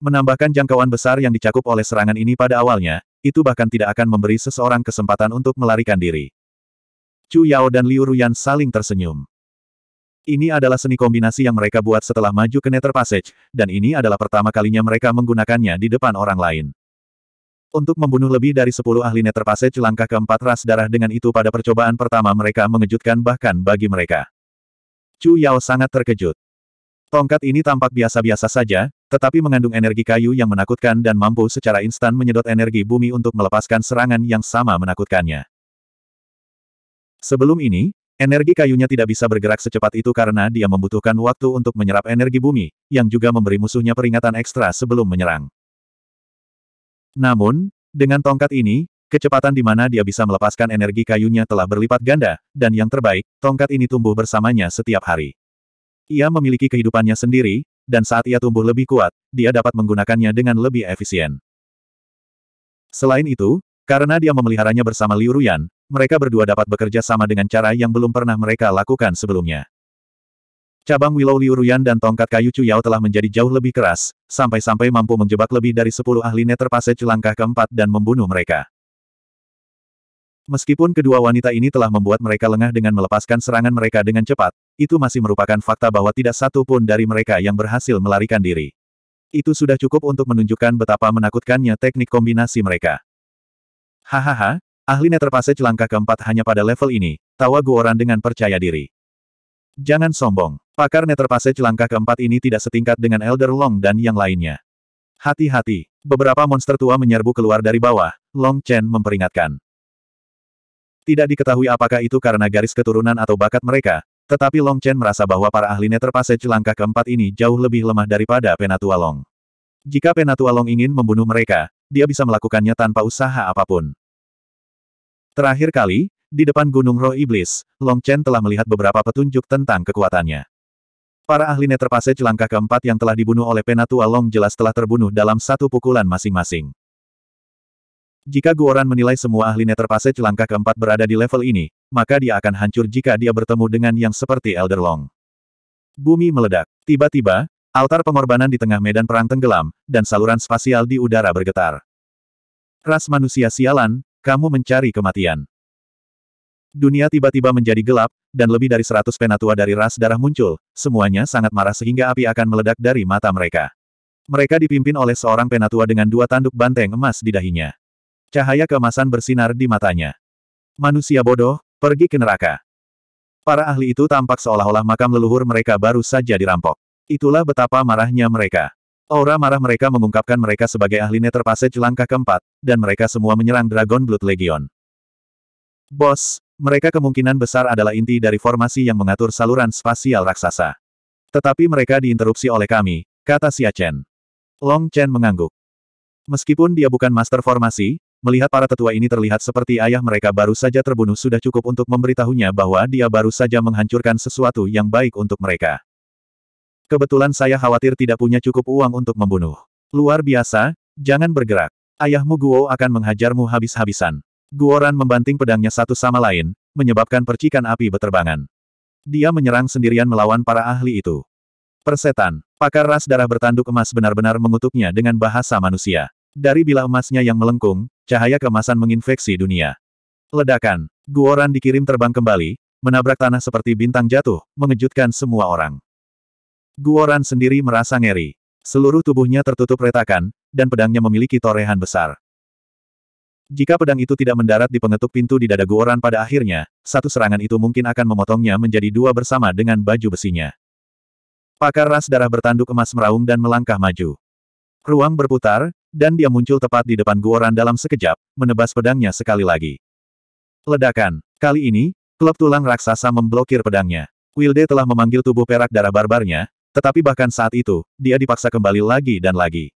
Menambahkan jangkauan besar yang dicakup oleh serangan ini pada awalnya, itu bahkan tidak akan memberi seseorang kesempatan untuk melarikan diri. Chu Yao dan Liu Ruyan saling tersenyum. Ini adalah seni kombinasi yang mereka buat setelah maju ke Nether Passage, dan ini adalah pertama kalinya mereka menggunakannya di depan orang lain. Untuk membunuh lebih dari 10 ahli Nether Passage langkah keempat ras darah dengan itu pada percobaan pertama mereka mengejutkan bahkan bagi mereka. Chu Yao sangat terkejut. Tongkat ini tampak biasa-biasa saja, tetapi mengandung energi kayu yang menakutkan dan mampu secara instan menyedot energi bumi untuk melepaskan serangan yang sama menakutkannya. Sebelum ini, energi kayunya tidak bisa bergerak secepat itu karena dia membutuhkan waktu untuk menyerap energi bumi, yang juga memberi musuhnya peringatan ekstra sebelum menyerang. Namun, dengan tongkat ini, kecepatan di mana dia bisa melepaskan energi kayunya telah berlipat ganda, dan yang terbaik, tongkat ini tumbuh bersamanya setiap hari. Ia memiliki kehidupannya sendiri, dan saat ia tumbuh lebih kuat, dia dapat menggunakannya dengan lebih efisien. Selain itu, karena dia memeliharanya bersama Liu Ruyan, mereka berdua dapat bekerja sama dengan cara yang belum pernah mereka lakukan sebelumnya. Cabang Willow Liu Ruyan dan tongkat kayu Chu Yao telah menjadi jauh lebih keras, sampai-sampai mampu menjebak lebih dari 10 ahli nether passage langkah keempat dan membunuh mereka. Meskipun kedua wanita ini telah membuat mereka lengah dengan melepaskan serangan mereka dengan cepat, itu masih merupakan fakta bahwa tidak satu pun dari mereka yang berhasil melarikan diri. Itu sudah cukup untuk menunjukkan betapa menakutkannya teknik kombinasi mereka. Hahaha, ahli terpase langkah keempat hanya pada level ini, tawa Guoran dengan percaya diri. Jangan sombong, pakar Netherpassage langkah keempat ini tidak setingkat dengan Elder Long dan yang lainnya. Hati-hati, beberapa monster tua menyerbu keluar dari bawah, Long Chen memperingatkan. Tidak diketahui apakah itu karena garis keturunan atau bakat mereka, tetapi Long Chen merasa bahwa para ahli Nether Passage langkah keempat ini jauh lebih lemah daripada Penatua Long. Jika Penatua Long ingin membunuh mereka, dia bisa melakukannya tanpa usaha apapun. Terakhir kali, di depan Gunung Roh Iblis, Long Chen telah melihat beberapa petunjuk tentang kekuatannya. Para ahli Nether Passage langkah keempat yang telah dibunuh oleh Penatua Long jelas telah terbunuh dalam satu pukulan masing-masing. Jika Guoran menilai semua ahli Nether Passage keempat berada di level ini, maka dia akan hancur jika dia bertemu dengan yang seperti Elder Long. Bumi meledak. Tiba-tiba, altar pengorbanan di tengah medan perang tenggelam, dan saluran spasial di udara bergetar. Ras manusia sialan, kamu mencari kematian. Dunia tiba-tiba menjadi gelap, dan lebih dari seratus penatua dari ras darah muncul, semuanya sangat marah sehingga api akan meledak dari mata mereka. Mereka dipimpin oleh seorang penatua dengan dua tanduk banteng emas di dahinya. Cahaya keemasan bersinar di matanya. Manusia bodoh, pergi ke neraka. Para ahli itu tampak seolah-olah makam leluhur mereka baru saja dirampok. Itulah betapa marahnya mereka. Aura marah mereka mengungkapkan mereka sebagai ahli Nether langkah keempat, dan mereka semua menyerang Dragon Blood Legion. Bos, mereka kemungkinan besar adalah inti dari formasi yang mengatur saluran spasial raksasa. Tetapi mereka diinterupsi oleh kami, kata Xia Chen. Long Chen mengangguk. Meskipun dia bukan master formasi, Melihat para tetua ini terlihat seperti ayah mereka baru saja terbunuh sudah cukup untuk memberitahunya bahwa dia baru saja menghancurkan sesuatu yang baik untuk mereka. Kebetulan saya khawatir tidak punya cukup uang untuk membunuh. Luar biasa, jangan bergerak. Ayahmu Guo akan menghajarmu habis-habisan. Guoran membanting pedangnya satu sama lain, menyebabkan percikan api beterbangan. Dia menyerang sendirian melawan para ahli itu. Persetan, pakar ras darah bertanduk emas benar-benar mengutuknya dengan bahasa manusia. Dari bilah emasnya yang melengkung, cahaya kemasan menginfeksi dunia. Ledakan. Guoran dikirim terbang kembali, menabrak tanah seperti bintang jatuh, mengejutkan semua orang. Guoran sendiri merasa ngeri. Seluruh tubuhnya tertutup retakan, dan pedangnya memiliki torehan besar. Jika pedang itu tidak mendarat di pengetuk pintu di dada Guoran pada akhirnya, satu serangan itu mungkin akan memotongnya menjadi dua bersama dengan baju besinya. Pakar ras darah bertanduk emas meraung dan melangkah maju. Ruang berputar, dan dia muncul tepat di depan Guoran dalam sekejap, menebas pedangnya sekali lagi. Ledakan. Kali ini, klub tulang raksasa memblokir pedangnya. Wilde telah memanggil tubuh perak darah barbarnya, tetapi bahkan saat itu, dia dipaksa kembali lagi dan lagi.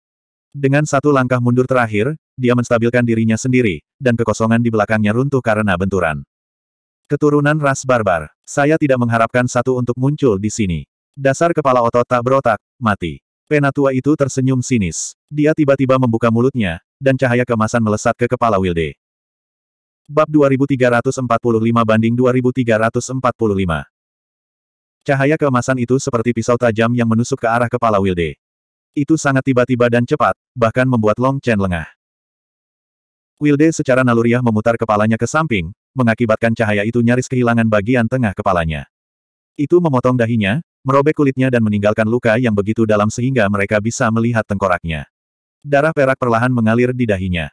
Dengan satu langkah mundur terakhir, dia menstabilkan dirinya sendiri, dan kekosongan di belakangnya runtuh karena benturan. Keturunan ras barbar. Saya tidak mengharapkan satu untuk muncul di sini. Dasar kepala otot tak berotak, mati. Penatua itu tersenyum sinis. Dia tiba-tiba membuka mulutnya, dan cahaya kemasan melesat ke kepala Wilde. Bab 2345 banding 2345 Cahaya kemasan itu seperti pisau tajam yang menusuk ke arah kepala Wilde. Itu sangat tiba-tiba dan cepat, bahkan membuat Long Chen lengah. Wilde secara naluriah memutar kepalanya ke samping, mengakibatkan cahaya itu nyaris kehilangan bagian tengah kepalanya. Itu memotong dahinya, merobek kulitnya dan meninggalkan luka yang begitu dalam sehingga mereka bisa melihat tengkoraknya. Darah perak perlahan mengalir di dahinya.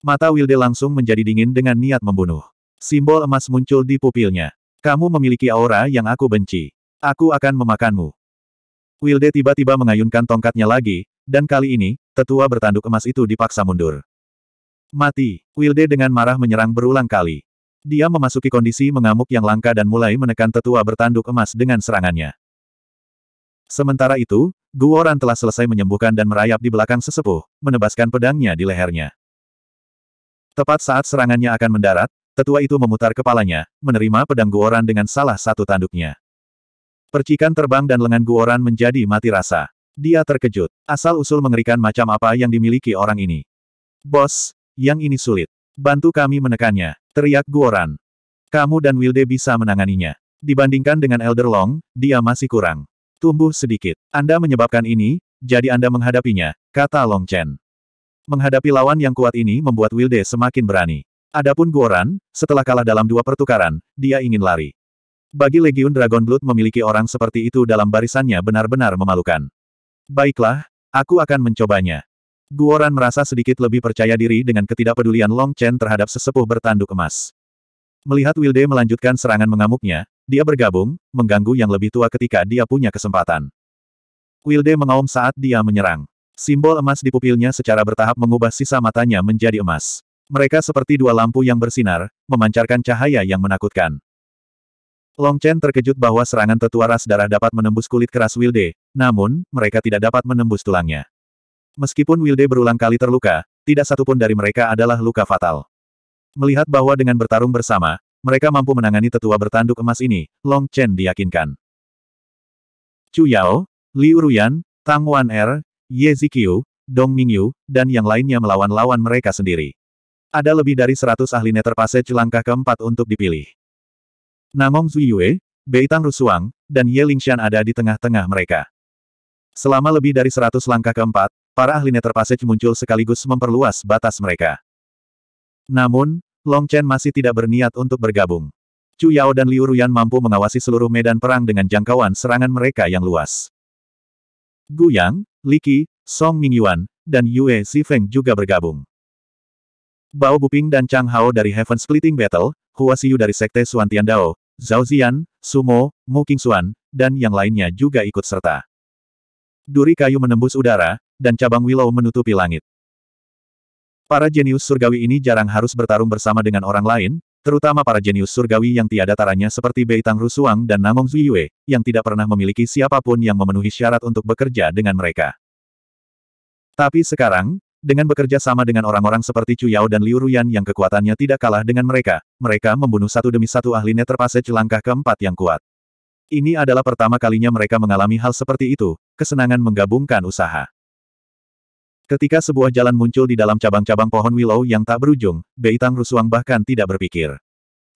Mata Wilde langsung menjadi dingin dengan niat membunuh. Simbol emas muncul di pupilnya. Kamu memiliki aura yang aku benci. Aku akan memakanmu. Wilde tiba-tiba mengayunkan tongkatnya lagi, dan kali ini, tetua bertanduk emas itu dipaksa mundur. Mati, Wilde dengan marah menyerang berulang kali. Dia memasuki kondisi mengamuk yang langka dan mulai menekan tetua bertanduk emas dengan serangannya. Sementara itu, Guoran telah selesai menyembuhkan dan merayap di belakang sesepuh, menebaskan pedangnya di lehernya. Tepat saat serangannya akan mendarat, tetua itu memutar kepalanya, menerima pedang Guoran dengan salah satu tanduknya. Percikan terbang dan lengan Guoran menjadi mati rasa. Dia terkejut. Asal-usul mengerikan macam apa yang dimiliki orang ini. Bos, yang ini sulit. Bantu kami menekannya, teriak Guoran. Kamu dan Wilde bisa menanganinya. Dibandingkan dengan Elder Long, dia masih kurang. Tumbuh sedikit. Anda menyebabkan ini, jadi Anda menghadapinya, kata Long Chen. Menghadapi lawan yang kuat ini membuat Wilde semakin berani. Adapun Guoran, setelah kalah dalam dua pertukaran, dia ingin lari. Bagi Legiun Dragon Blood memiliki orang seperti itu dalam barisannya benar-benar memalukan. Baiklah, aku akan mencobanya. Guoran merasa sedikit lebih percaya diri dengan ketidakpedulian Long Chen terhadap sesepuh bertanduk emas. Melihat Wilde melanjutkan serangan mengamuknya, dia bergabung, mengganggu yang lebih tua ketika dia punya kesempatan. Wilde mengaum saat dia menyerang. Simbol emas di pupilnya secara bertahap mengubah sisa matanya menjadi emas. Mereka seperti dua lampu yang bersinar, memancarkan cahaya yang menakutkan. Long Chen terkejut bahwa serangan tetua ras darah dapat menembus kulit keras Wilde, namun, mereka tidak dapat menembus tulangnya. Meskipun Wilde berulang kali terluka, tidak satupun dari mereka adalah luka fatal. Melihat bahwa dengan bertarung bersama, mereka mampu menangani tetua bertanduk emas ini, Long Chen diyakinkan. Chu Yao, Liu Ruyan, Tang Wan Er, Ye Zikyu, Dong Mingyu, dan yang lainnya melawan lawan mereka sendiri. Ada lebih dari 100 ahli Nether Passage langkah keempat untuk dipilih. Namong Zuyue, Tang Rusuang, dan Ye Lingshan ada di tengah-tengah mereka. Selama lebih dari 100 langkah keempat, para ahli Nether Passage muncul sekaligus memperluas batas mereka. Namun, Long Chen masih tidak berniat untuk bergabung. Chu Yao dan Liu Ruyan mampu mengawasi seluruh medan perang dengan jangkauan serangan mereka yang luas. Gu Yang, Li Qi, Song Mingyuan, dan Yue Zifeng juga bergabung. Bao Buping dan Chang Hao dari Heaven Splitting Battle, Hua Xiu dari Sekte Suan Dao, Zhao Zian, Sumo, Mu Xuan, dan yang lainnya juga ikut serta. Duri kayu menembus udara, dan cabang willow menutupi langit. Para jenius surgawi ini jarang harus bertarung bersama dengan orang lain, terutama para jenius surgawi yang tiada taranya seperti Bei Tang Rusuang dan Namong Ziyue, yang tidak pernah memiliki siapapun yang memenuhi syarat untuk bekerja dengan mereka. Tapi sekarang, dengan bekerja sama dengan orang-orang seperti Chu Yao dan Liu Ruyan yang kekuatannya tidak kalah dengan mereka, mereka membunuh satu demi satu ahli neter celangkah langkah keempat yang kuat. Ini adalah pertama kalinya mereka mengalami hal seperti itu, kesenangan menggabungkan usaha. Ketika sebuah jalan muncul di dalam cabang-cabang pohon willow yang tak berujung, Beitang Rusuang bahkan tidak berpikir.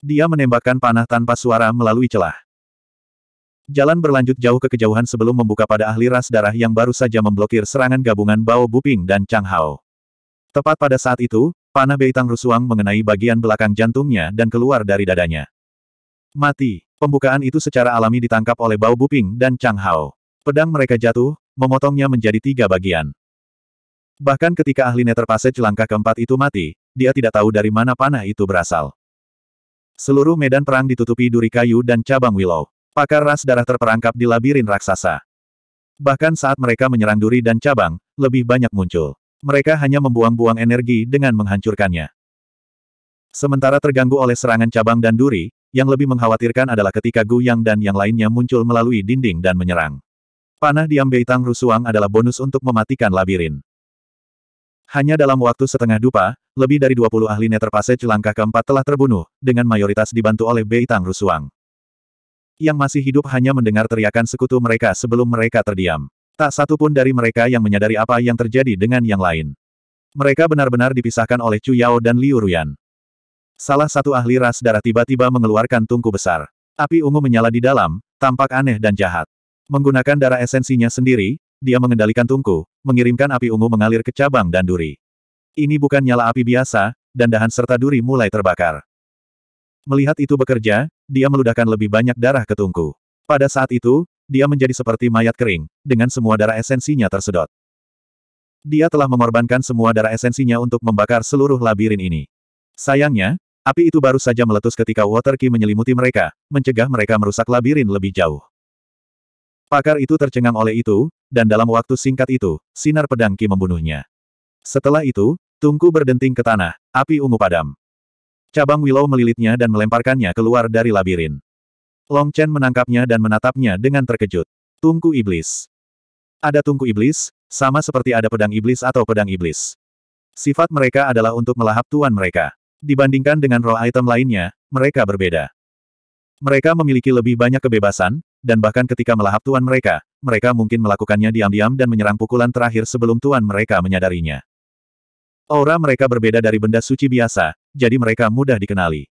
Dia menembakkan panah tanpa suara melalui celah. Jalan berlanjut jauh ke kejauhan sebelum membuka pada ahli ras darah yang baru saja memblokir serangan gabungan Bao Buping dan Chang Hao. Tepat pada saat itu, panah Beitang Rusuang mengenai bagian belakang jantungnya dan keluar dari dadanya. Mati. Pembukaan itu secara alami ditangkap oleh Bao Buping dan Chang Hao. Pedang mereka jatuh, memotongnya menjadi tiga bagian. Bahkan ketika ahli Nether Passage langkah keempat itu mati, dia tidak tahu dari mana panah itu berasal. Seluruh medan perang ditutupi duri kayu dan cabang willow. Pakar ras darah terperangkap di labirin raksasa. Bahkan saat mereka menyerang duri dan cabang, lebih banyak muncul. Mereka hanya membuang-buang energi dengan menghancurkannya. Sementara terganggu oleh serangan cabang dan duri, yang lebih mengkhawatirkan adalah ketika Gu Yang dan yang lainnya muncul melalui dinding dan menyerang. Panah diam Beitang Rusuang adalah bonus untuk mematikan labirin. Hanya dalam waktu setengah dupa, lebih dari 20 ahli Nether Passage langkah keempat telah terbunuh, dengan mayoritas dibantu oleh Tang Rusuang. Yang masih hidup hanya mendengar teriakan sekutu mereka sebelum mereka terdiam. Tak satu pun dari mereka yang menyadari apa yang terjadi dengan yang lain. Mereka benar-benar dipisahkan oleh Chu Yao dan Liu Ruyan. Salah satu ahli ras darah tiba-tiba mengeluarkan tungku besar. Api ungu menyala di dalam, tampak aneh dan jahat. Menggunakan darah esensinya sendiri, dia mengendalikan tungku, mengirimkan api ungu mengalir ke cabang dan duri. Ini bukan nyala api biasa, dan dahan serta duri mulai terbakar. Melihat itu bekerja, dia meludahkan lebih banyak darah ke tungku. Pada saat itu, dia menjadi seperti mayat kering, dengan semua darah esensinya tersedot. Dia telah mengorbankan semua darah esensinya untuk membakar seluruh labirin ini. Sayangnya, api itu baru saja meletus ketika Water Key menyelimuti mereka, mencegah mereka merusak labirin lebih jauh. Pakar itu tercengang oleh itu, dan dalam waktu singkat itu, sinar pedang Ki membunuhnya. Setelah itu, tungku berdenting ke tanah, api ungu padam. Cabang Willow melilitnya dan melemparkannya keluar dari labirin. Long Chen menangkapnya dan menatapnya dengan terkejut. Tungku iblis. Ada tungku iblis, sama seperti ada pedang iblis atau pedang iblis. Sifat mereka adalah untuk melahap tuan mereka. Dibandingkan dengan roh item lainnya, mereka berbeda. Mereka memiliki lebih banyak kebebasan, dan bahkan ketika melahap tuan mereka, mereka mungkin melakukannya diam-diam dan menyerang pukulan terakhir sebelum tuan mereka menyadarinya. Aura mereka berbeda dari benda suci biasa, jadi mereka mudah dikenali.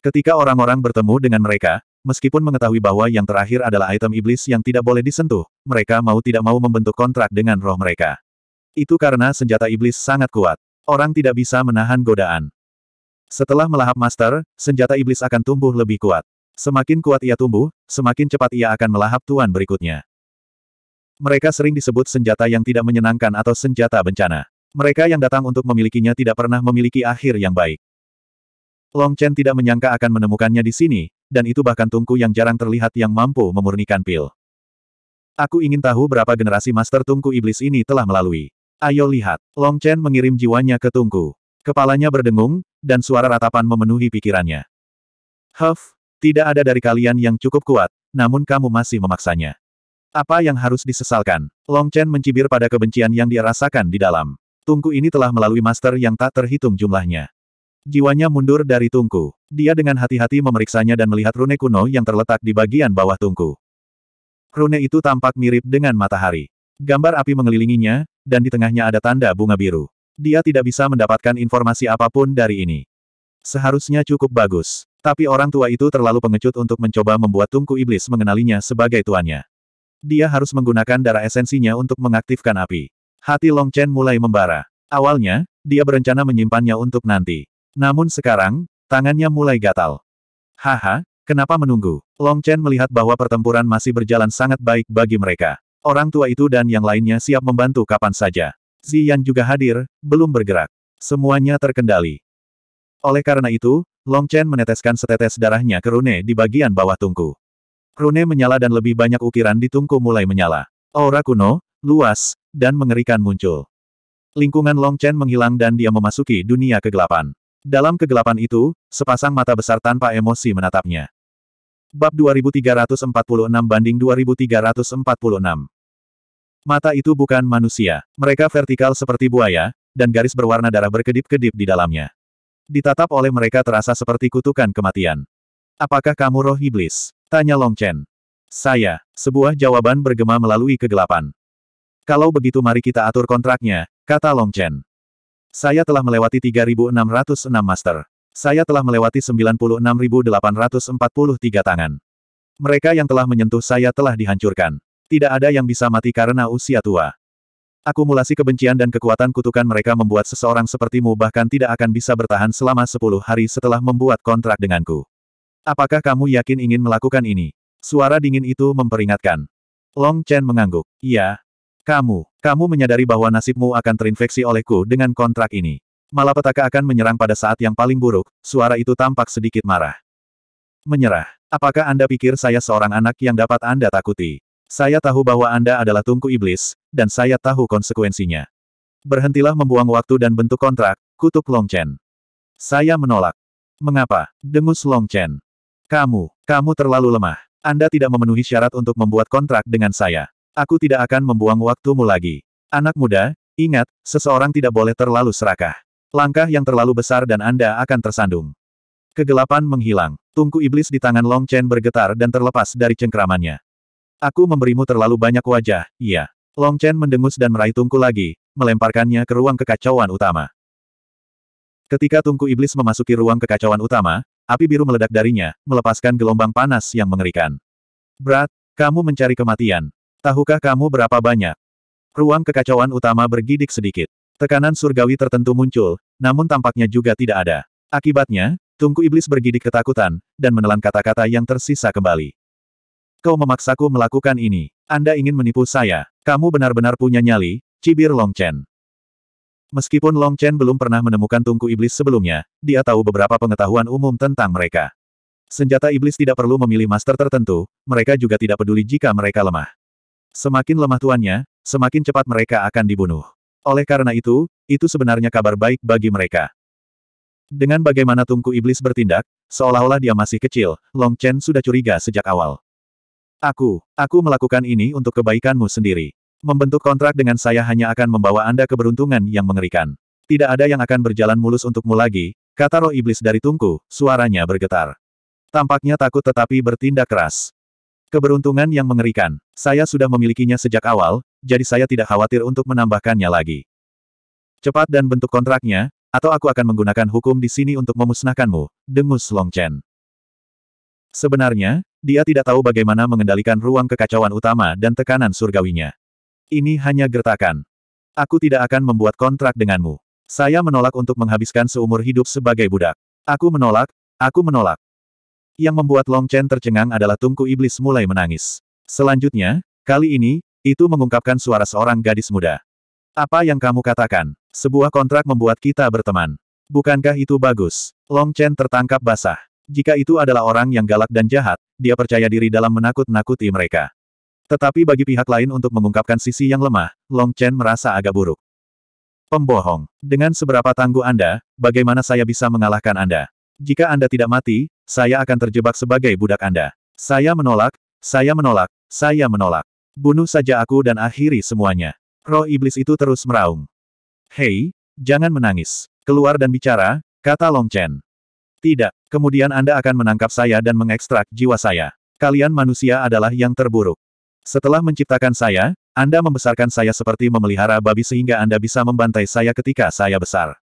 Ketika orang-orang bertemu dengan mereka, meskipun mengetahui bahwa yang terakhir adalah item iblis yang tidak boleh disentuh, mereka mau tidak mau membentuk kontrak dengan roh mereka. Itu karena senjata iblis sangat kuat. Orang tidak bisa menahan godaan. Setelah melahap master, senjata iblis akan tumbuh lebih kuat. Semakin kuat ia tumbuh, semakin cepat ia akan melahap tuan berikutnya. Mereka sering disebut senjata yang tidak menyenangkan atau senjata bencana. Mereka yang datang untuk memilikinya tidak pernah memiliki akhir yang baik. Long Chen tidak menyangka akan menemukannya di sini, dan itu bahkan tungku yang jarang terlihat yang mampu memurnikan pil. Aku ingin tahu berapa generasi master tungku iblis ini telah melalui. Ayo lihat. Long Chen mengirim jiwanya ke tungku. Kepalanya berdengung, dan suara ratapan memenuhi pikirannya. Huff, tidak ada dari kalian yang cukup kuat, namun kamu masih memaksanya. Apa yang harus disesalkan? Long Chen mencibir pada kebencian yang dia rasakan di dalam. Tungku ini telah melalui master yang tak terhitung jumlahnya. Jiwanya mundur dari tungku. Dia dengan hati-hati memeriksanya dan melihat rune kuno yang terletak di bagian bawah tungku. Rune itu tampak mirip dengan matahari. Gambar api mengelilinginya, dan di tengahnya ada tanda bunga biru. Dia tidak bisa mendapatkan informasi apapun dari ini. Seharusnya cukup bagus. Tapi orang tua itu terlalu pengecut untuk mencoba membuat tungku iblis mengenalinya sebagai tuannya. Dia harus menggunakan darah esensinya untuk mengaktifkan api. Hati Long Chen mulai membara. Awalnya, dia berencana menyimpannya untuk nanti. Namun sekarang, tangannya mulai gatal. Haha, kenapa menunggu? Long Chen melihat bahwa pertempuran masih berjalan sangat baik bagi mereka. Orang tua itu dan yang lainnya siap membantu kapan saja. Ziyan juga hadir, belum bergerak. Semuanya terkendali. Oleh karena itu, Long Chen meneteskan setetes darahnya ke Rune di bagian bawah tungku. Rune menyala dan lebih banyak ukiran di tungku mulai menyala. Aura kuno, luas, dan mengerikan muncul. Lingkungan Long Chen menghilang dan dia memasuki dunia kegelapan. Dalam kegelapan itu, sepasang mata besar tanpa emosi menatapnya. Bab 2346 banding 2346 Mata itu bukan manusia. Mereka vertikal seperti buaya, dan garis berwarna darah berkedip-kedip di dalamnya ditatap oleh mereka terasa seperti kutukan kematian. Apakah kamu roh iblis? Tanya Long Chen. Saya, sebuah jawaban bergema melalui kegelapan. Kalau begitu mari kita atur kontraknya, kata Long Chen. Saya telah melewati 3.606 master. Saya telah melewati 96.843 tangan. Mereka yang telah menyentuh saya telah dihancurkan. Tidak ada yang bisa mati karena usia tua. Akumulasi kebencian dan kekuatan kutukan mereka membuat seseorang sepertimu bahkan tidak akan bisa bertahan selama sepuluh hari setelah membuat kontrak denganku. Apakah kamu yakin ingin melakukan ini? Suara dingin itu memperingatkan. Long Chen mengangguk. Iya. Kamu, kamu menyadari bahwa nasibmu akan terinfeksi olehku dengan kontrak ini. Malapetaka akan menyerang pada saat yang paling buruk, suara itu tampak sedikit marah. Menyerah. Apakah Anda pikir saya seorang anak yang dapat Anda takuti? Saya tahu bahwa Anda adalah tungku iblis, dan saya tahu konsekuensinya. Berhentilah membuang waktu dan bentuk kontrak, kutuk Long Chen. Saya menolak. Mengapa? Dengus Long Chen. Kamu, kamu terlalu lemah. Anda tidak memenuhi syarat untuk membuat kontrak dengan saya. Aku tidak akan membuang waktumu lagi. Anak muda, ingat, seseorang tidak boleh terlalu serakah. Langkah yang terlalu besar dan Anda akan tersandung. Kegelapan menghilang. Tungku iblis di tangan Long Chen bergetar dan terlepas dari cengkramannya. Aku memberimu terlalu banyak wajah, iya. Long Chen mendengus dan meraih tungku lagi, melemparkannya ke ruang kekacauan utama. Ketika tungku iblis memasuki ruang kekacauan utama, api biru meledak darinya, melepaskan gelombang panas yang mengerikan. Berat, kamu mencari kematian. Tahukah kamu berapa banyak? Ruang kekacauan utama bergidik sedikit. Tekanan surgawi tertentu muncul, namun tampaknya juga tidak ada. Akibatnya, tungku iblis bergidik ketakutan, dan menelan kata-kata yang tersisa kembali. Kau memaksaku melakukan ini. Anda ingin menipu saya. Kamu benar-benar punya nyali, cibir Long Chen. Meskipun Long Chen belum pernah menemukan tungku iblis sebelumnya, dia tahu beberapa pengetahuan umum tentang mereka. Senjata iblis tidak perlu memilih master tertentu, mereka juga tidak peduli jika mereka lemah. Semakin lemah tuannya, semakin cepat mereka akan dibunuh. Oleh karena itu, itu sebenarnya kabar baik bagi mereka. Dengan bagaimana tungku iblis bertindak, seolah-olah dia masih kecil, Long Chen sudah curiga sejak awal. Aku, aku melakukan ini untuk kebaikanmu sendiri. Membentuk kontrak dengan saya hanya akan membawa Anda keberuntungan yang mengerikan. Tidak ada yang akan berjalan mulus untukmu lagi, kata roh iblis dari tungku, suaranya bergetar. Tampaknya takut tetapi bertindak keras. Keberuntungan yang mengerikan. Saya sudah memilikinya sejak awal, jadi saya tidak khawatir untuk menambahkannya lagi. Cepat dan bentuk kontraknya, atau aku akan menggunakan hukum di sini untuk memusnahkanmu, dengus Long Chen. Sebenarnya, dia tidak tahu bagaimana mengendalikan ruang kekacauan utama dan tekanan surgawinya. Ini hanya gertakan. Aku tidak akan membuat kontrak denganmu. Saya menolak untuk menghabiskan seumur hidup sebagai budak. Aku menolak, aku menolak. Yang membuat Long Chen tercengang adalah tungku iblis mulai menangis. Selanjutnya, kali ini, itu mengungkapkan suara seorang gadis muda. Apa yang kamu katakan? Sebuah kontrak membuat kita berteman. Bukankah itu bagus? Long Chen tertangkap basah. Jika itu adalah orang yang galak dan jahat, dia percaya diri dalam menakut-nakuti mereka. Tetapi bagi pihak lain untuk mengungkapkan sisi yang lemah, Long Chen merasa agak buruk. Pembohong. Dengan seberapa tangguh Anda, bagaimana saya bisa mengalahkan Anda? Jika Anda tidak mati, saya akan terjebak sebagai budak Anda. Saya menolak, saya menolak, saya menolak. Bunuh saja aku dan akhiri semuanya. Roh iblis itu terus meraung. Hei, jangan menangis. Keluar dan bicara, kata Long Chen. Tidak, Kemudian Anda akan menangkap saya dan mengekstrak jiwa saya. Kalian manusia adalah yang terburuk. Setelah menciptakan saya, Anda membesarkan saya seperti memelihara babi sehingga Anda bisa membantai saya ketika saya besar.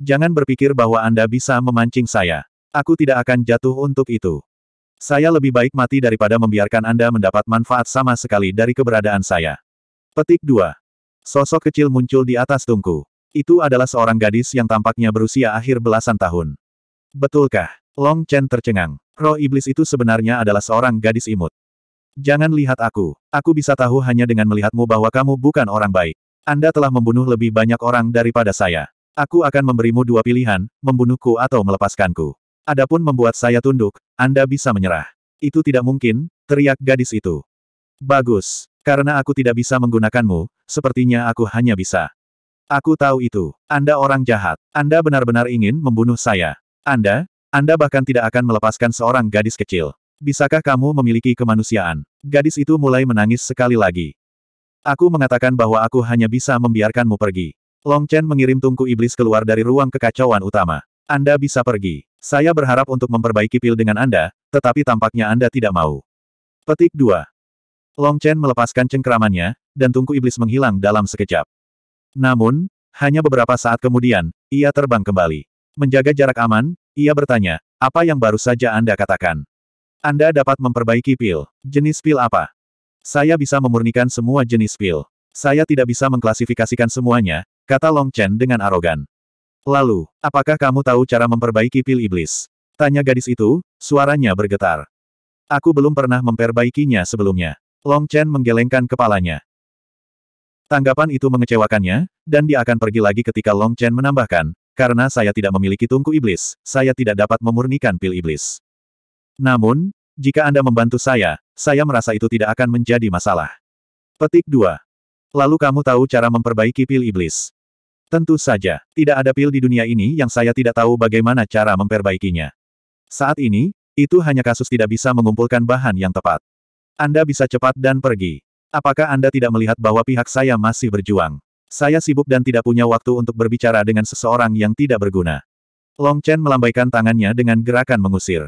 Jangan berpikir bahwa Anda bisa memancing saya. Aku tidak akan jatuh untuk itu. Saya lebih baik mati daripada membiarkan Anda mendapat manfaat sama sekali dari keberadaan saya. Petik 2. Sosok kecil muncul di atas tungku. Itu adalah seorang gadis yang tampaknya berusia akhir belasan tahun. Betulkah? Long Chen tercengang. Roh iblis itu sebenarnya adalah seorang gadis imut. Jangan lihat aku. Aku bisa tahu hanya dengan melihatmu bahwa kamu bukan orang baik. Anda telah membunuh lebih banyak orang daripada saya. Aku akan memberimu dua pilihan, membunuhku atau melepaskanku. Adapun membuat saya tunduk, Anda bisa menyerah. Itu tidak mungkin, teriak gadis itu. Bagus, karena aku tidak bisa menggunakanmu, sepertinya aku hanya bisa. Aku tahu itu. Anda orang jahat. Anda benar-benar ingin membunuh saya. Anda, anda bahkan tidak akan melepaskan seorang gadis kecil. Bisakah kamu memiliki kemanusiaan? Gadis itu mulai menangis sekali lagi. Aku mengatakan bahwa aku hanya bisa membiarkanmu pergi. Long Chen mengirim tungku iblis keluar dari ruang kekacauan utama. Anda bisa pergi. Saya berharap untuk memperbaiki pil dengan Anda, tetapi tampaknya Anda tidak mau. Petik 2. Long Chen melepaskan cengkeramannya, dan tungku iblis menghilang dalam sekejap. Namun, hanya beberapa saat kemudian, ia terbang kembali. Menjaga jarak aman, ia bertanya, apa yang baru saja Anda katakan? Anda dapat memperbaiki pil. Jenis pil apa? Saya bisa memurnikan semua jenis pil. Saya tidak bisa mengklasifikasikan semuanya, kata Long Chen dengan arogan. Lalu, apakah kamu tahu cara memperbaiki pil iblis? Tanya gadis itu, suaranya bergetar. Aku belum pernah memperbaikinya sebelumnya. Long Chen menggelengkan kepalanya. Tanggapan itu mengecewakannya, dan dia akan pergi lagi ketika Long Chen menambahkan, karena saya tidak memiliki tungku iblis, saya tidak dapat memurnikan pil iblis. Namun, jika Anda membantu saya, saya merasa itu tidak akan menjadi masalah. Petik 2. Lalu kamu tahu cara memperbaiki pil iblis. Tentu saja, tidak ada pil di dunia ini yang saya tidak tahu bagaimana cara memperbaikinya. Saat ini, itu hanya kasus tidak bisa mengumpulkan bahan yang tepat. Anda bisa cepat dan pergi. Apakah Anda tidak melihat bahwa pihak saya masih berjuang? Saya sibuk dan tidak punya waktu untuk berbicara dengan seseorang yang tidak berguna. Long Chen melambaikan tangannya dengan gerakan mengusir.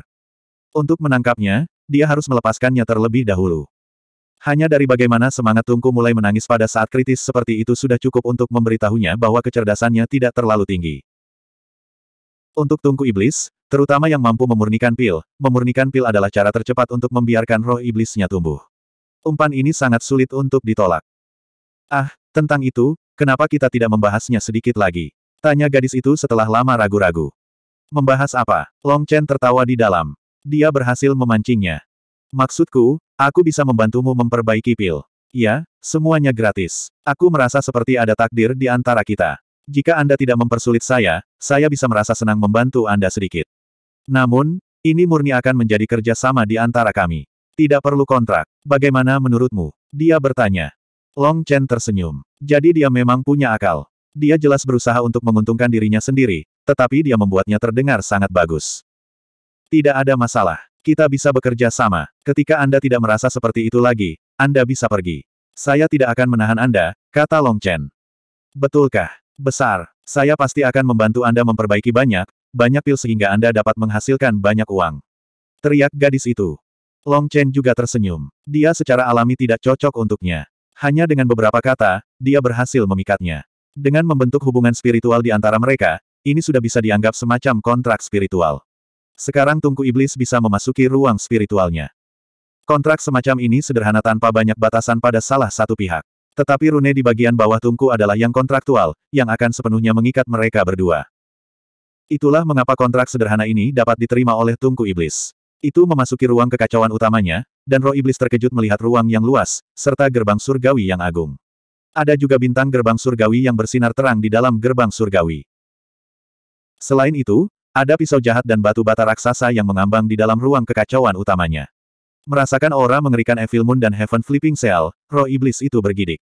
Untuk menangkapnya, dia harus melepaskannya terlebih dahulu. Hanya dari bagaimana semangat Tungku mulai menangis pada saat kritis seperti itu sudah cukup untuk memberitahunya bahwa kecerdasannya tidak terlalu tinggi. Untuk Tungku Iblis, terutama yang mampu memurnikan pil, memurnikan pil adalah cara tercepat untuk membiarkan roh iblisnya tumbuh. Umpan ini sangat sulit untuk ditolak. Ah, tentang itu, kenapa kita tidak membahasnya sedikit lagi? Tanya gadis itu setelah lama ragu-ragu. Membahas apa? Long Chen tertawa di dalam. Dia berhasil memancingnya. Maksudku, aku bisa membantumu memperbaiki pil. Ya, semuanya gratis. Aku merasa seperti ada takdir di antara kita. Jika Anda tidak mempersulit saya, saya bisa merasa senang membantu Anda sedikit. Namun, ini murni akan menjadi kerja sama di antara kami. Tidak perlu kontrak. Bagaimana menurutmu? Dia bertanya. Long Chen tersenyum. Jadi dia memang punya akal. Dia jelas berusaha untuk menguntungkan dirinya sendiri, tetapi dia membuatnya terdengar sangat bagus. Tidak ada masalah. Kita bisa bekerja sama. Ketika Anda tidak merasa seperti itu lagi, Anda bisa pergi. Saya tidak akan menahan Anda, kata Long Chen. Betulkah? Besar. Saya pasti akan membantu Anda memperbaiki banyak, banyak pil sehingga Anda dapat menghasilkan banyak uang. Teriak gadis itu. Long Chen juga tersenyum. Dia secara alami tidak cocok untuknya. Hanya dengan beberapa kata, dia berhasil memikatnya. Dengan membentuk hubungan spiritual di antara mereka, ini sudah bisa dianggap semacam kontrak spiritual. Sekarang tungku iblis bisa memasuki ruang spiritualnya. Kontrak semacam ini sederhana tanpa banyak batasan pada salah satu pihak. Tetapi rune di bagian bawah tungku adalah yang kontraktual, yang akan sepenuhnya mengikat mereka berdua. Itulah mengapa kontrak sederhana ini dapat diterima oleh tungku iblis. Itu memasuki ruang kekacauan utamanya, dan roh iblis terkejut melihat ruang yang luas, serta gerbang surgawi yang agung. Ada juga bintang gerbang surgawi yang bersinar terang di dalam gerbang surgawi. Selain itu, ada pisau jahat dan batu bata raksasa yang mengambang di dalam ruang kekacauan utamanya. Merasakan aura mengerikan Evil Moon dan Heaven Flipping Cell, roh iblis itu bergidik.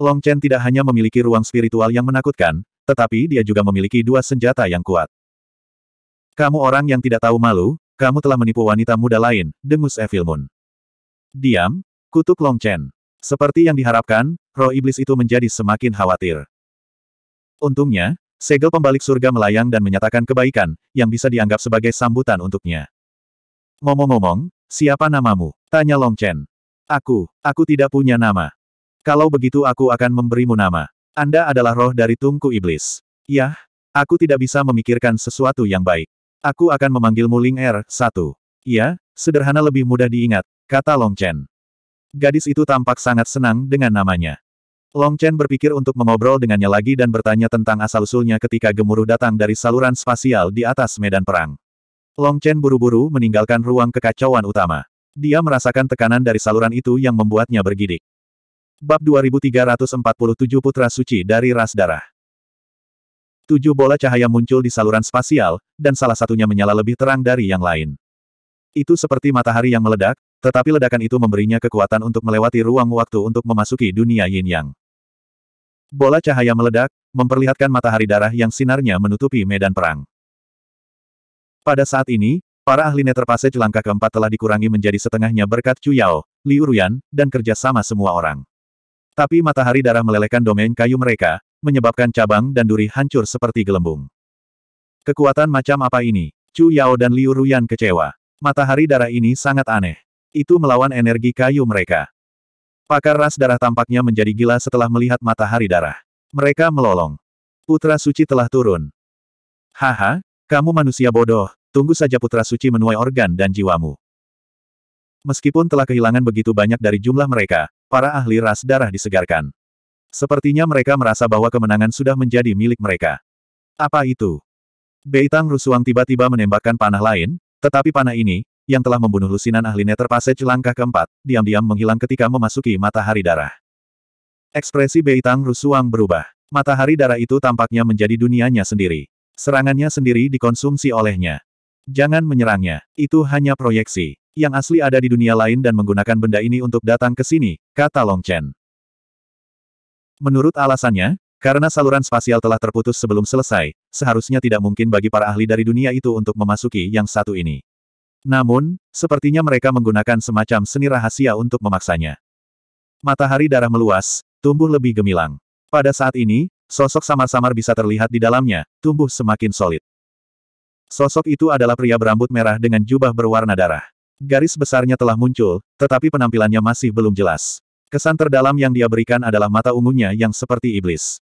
Long Chen tidak hanya memiliki ruang spiritual yang menakutkan, tetapi dia juga memiliki dua senjata yang kuat. Kamu orang yang tidak tahu malu, kamu telah menipu wanita muda lain, dengus Evil Moon. Diam, kutuk Long Chen. Seperti yang diharapkan, roh iblis itu menjadi semakin khawatir. Untungnya, segel pembalik surga melayang dan menyatakan kebaikan, yang bisa dianggap sebagai sambutan untuknya. Ngomong-ngomong, siapa namamu? Tanya Long Chen. Aku, aku tidak punya nama. Kalau begitu aku akan memberimu nama. Anda adalah roh dari tungku iblis. Yah, aku tidak bisa memikirkan sesuatu yang baik. Aku akan memanggilmu Ling Er, satu. Iya, sederhana lebih mudah diingat, kata Long Chen. Gadis itu tampak sangat senang dengan namanya. Long Chen berpikir untuk mengobrol dengannya lagi dan bertanya tentang asal-usulnya ketika gemuruh datang dari saluran spasial di atas medan perang. Long Chen buru-buru meninggalkan ruang kekacauan utama. Dia merasakan tekanan dari saluran itu yang membuatnya bergidik. Bab 2347 Putra Suci dari Ras Darah Tujuh bola cahaya muncul di saluran spasial, dan salah satunya menyala lebih terang dari yang lain. Itu seperti matahari yang meledak, tetapi ledakan itu memberinya kekuatan untuk melewati ruang waktu untuk memasuki dunia yin yang. Bola cahaya meledak, memperlihatkan matahari darah yang sinarnya menutupi medan perang. Pada saat ini, para ahli Nether Passage langkah keempat telah dikurangi menjadi setengahnya berkat Chu Yao, Liu Ruyan, dan kerjasama semua orang. Tapi matahari darah melelehkan domain kayu mereka, menyebabkan cabang dan duri hancur seperti gelembung. Kekuatan macam apa ini? Chu Yao dan Liu Ruyan kecewa. Matahari darah ini sangat aneh. Itu melawan energi kayu mereka. Pakar ras darah tampaknya menjadi gila setelah melihat matahari darah. Mereka melolong. Putra suci telah turun. Haha, kamu manusia bodoh, tunggu saja putra suci menuai organ dan jiwamu. Meskipun telah kehilangan begitu banyak dari jumlah mereka, para ahli ras darah disegarkan. Sepertinya mereka merasa bahwa kemenangan sudah menjadi milik mereka. Apa itu? Beitang Rusuang tiba-tiba menembakkan panah lain, tetapi panah ini, yang telah membunuh lusinan ahli Nether Passage langkah keempat, diam-diam menghilang ketika memasuki matahari darah. Ekspresi Beitang Rusuang berubah. Matahari darah itu tampaknya menjadi dunianya sendiri. Serangannya sendiri dikonsumsi olehnya. Jangan menyerangnya, itu hanya proyeksi. Yang asli ada di dunia lain dan menggunakan benda ini untuk datang ke sini, kata Long Chen. Menurut alasannya, karena saluran spasial telah terputus sebelum selesai, seharusnya tidak mungkin bagi para ahli dari dunia itu untuk memasuki yang satu ini. Namun, sepertinya mereka menggunakan semacam seni rahasia untuk memaksanya. Matahari darah meluas, tumbuh lebih gemilang. Pada saat ini, sosok samar-samar bisa terlihat di dalamnya, tumbuh semakin solid. Sosok itu adalah pria berambut merah dengan jubah berwarna darah. Garis besarnya telah muncul, tetapi penampilannya masih belum jelas. Kesan terdalam yang dia berikan adalah mata ungunya yang seperti iblis.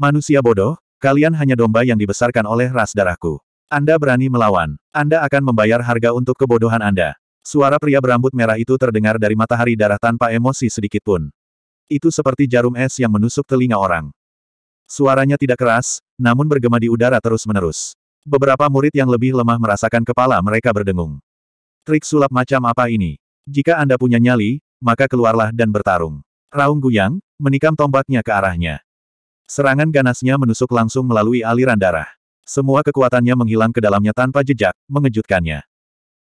Manusia bodoh, kalian hanya domba yang dibesarkan oleh ras darahku. Anda berani melawan. Anda akan membayar harga untuk kebodohan Anda. Suara pria berambut merah itu terdengar dari matahari darah tanpa emosi sedikit pun. Itu seperti jarum es yang menusuk telinga orang. Suaranya tidak keras, namun bergema di udara terus-menerus. Beberapa murid yang lebih lemah merasakan kepala mereka berdengung. Trik sulap macam apa ini? Jika Anda punya nyali, maka keluarlah dan bertarung. Raung Guyang, menikam tombaknya ke arahnya. Serangan ganasnya menusuk langsung melalui aliran darah. Semua kekuatannya menghilang ke dalamnya tanpa jejak, mengejutkannya.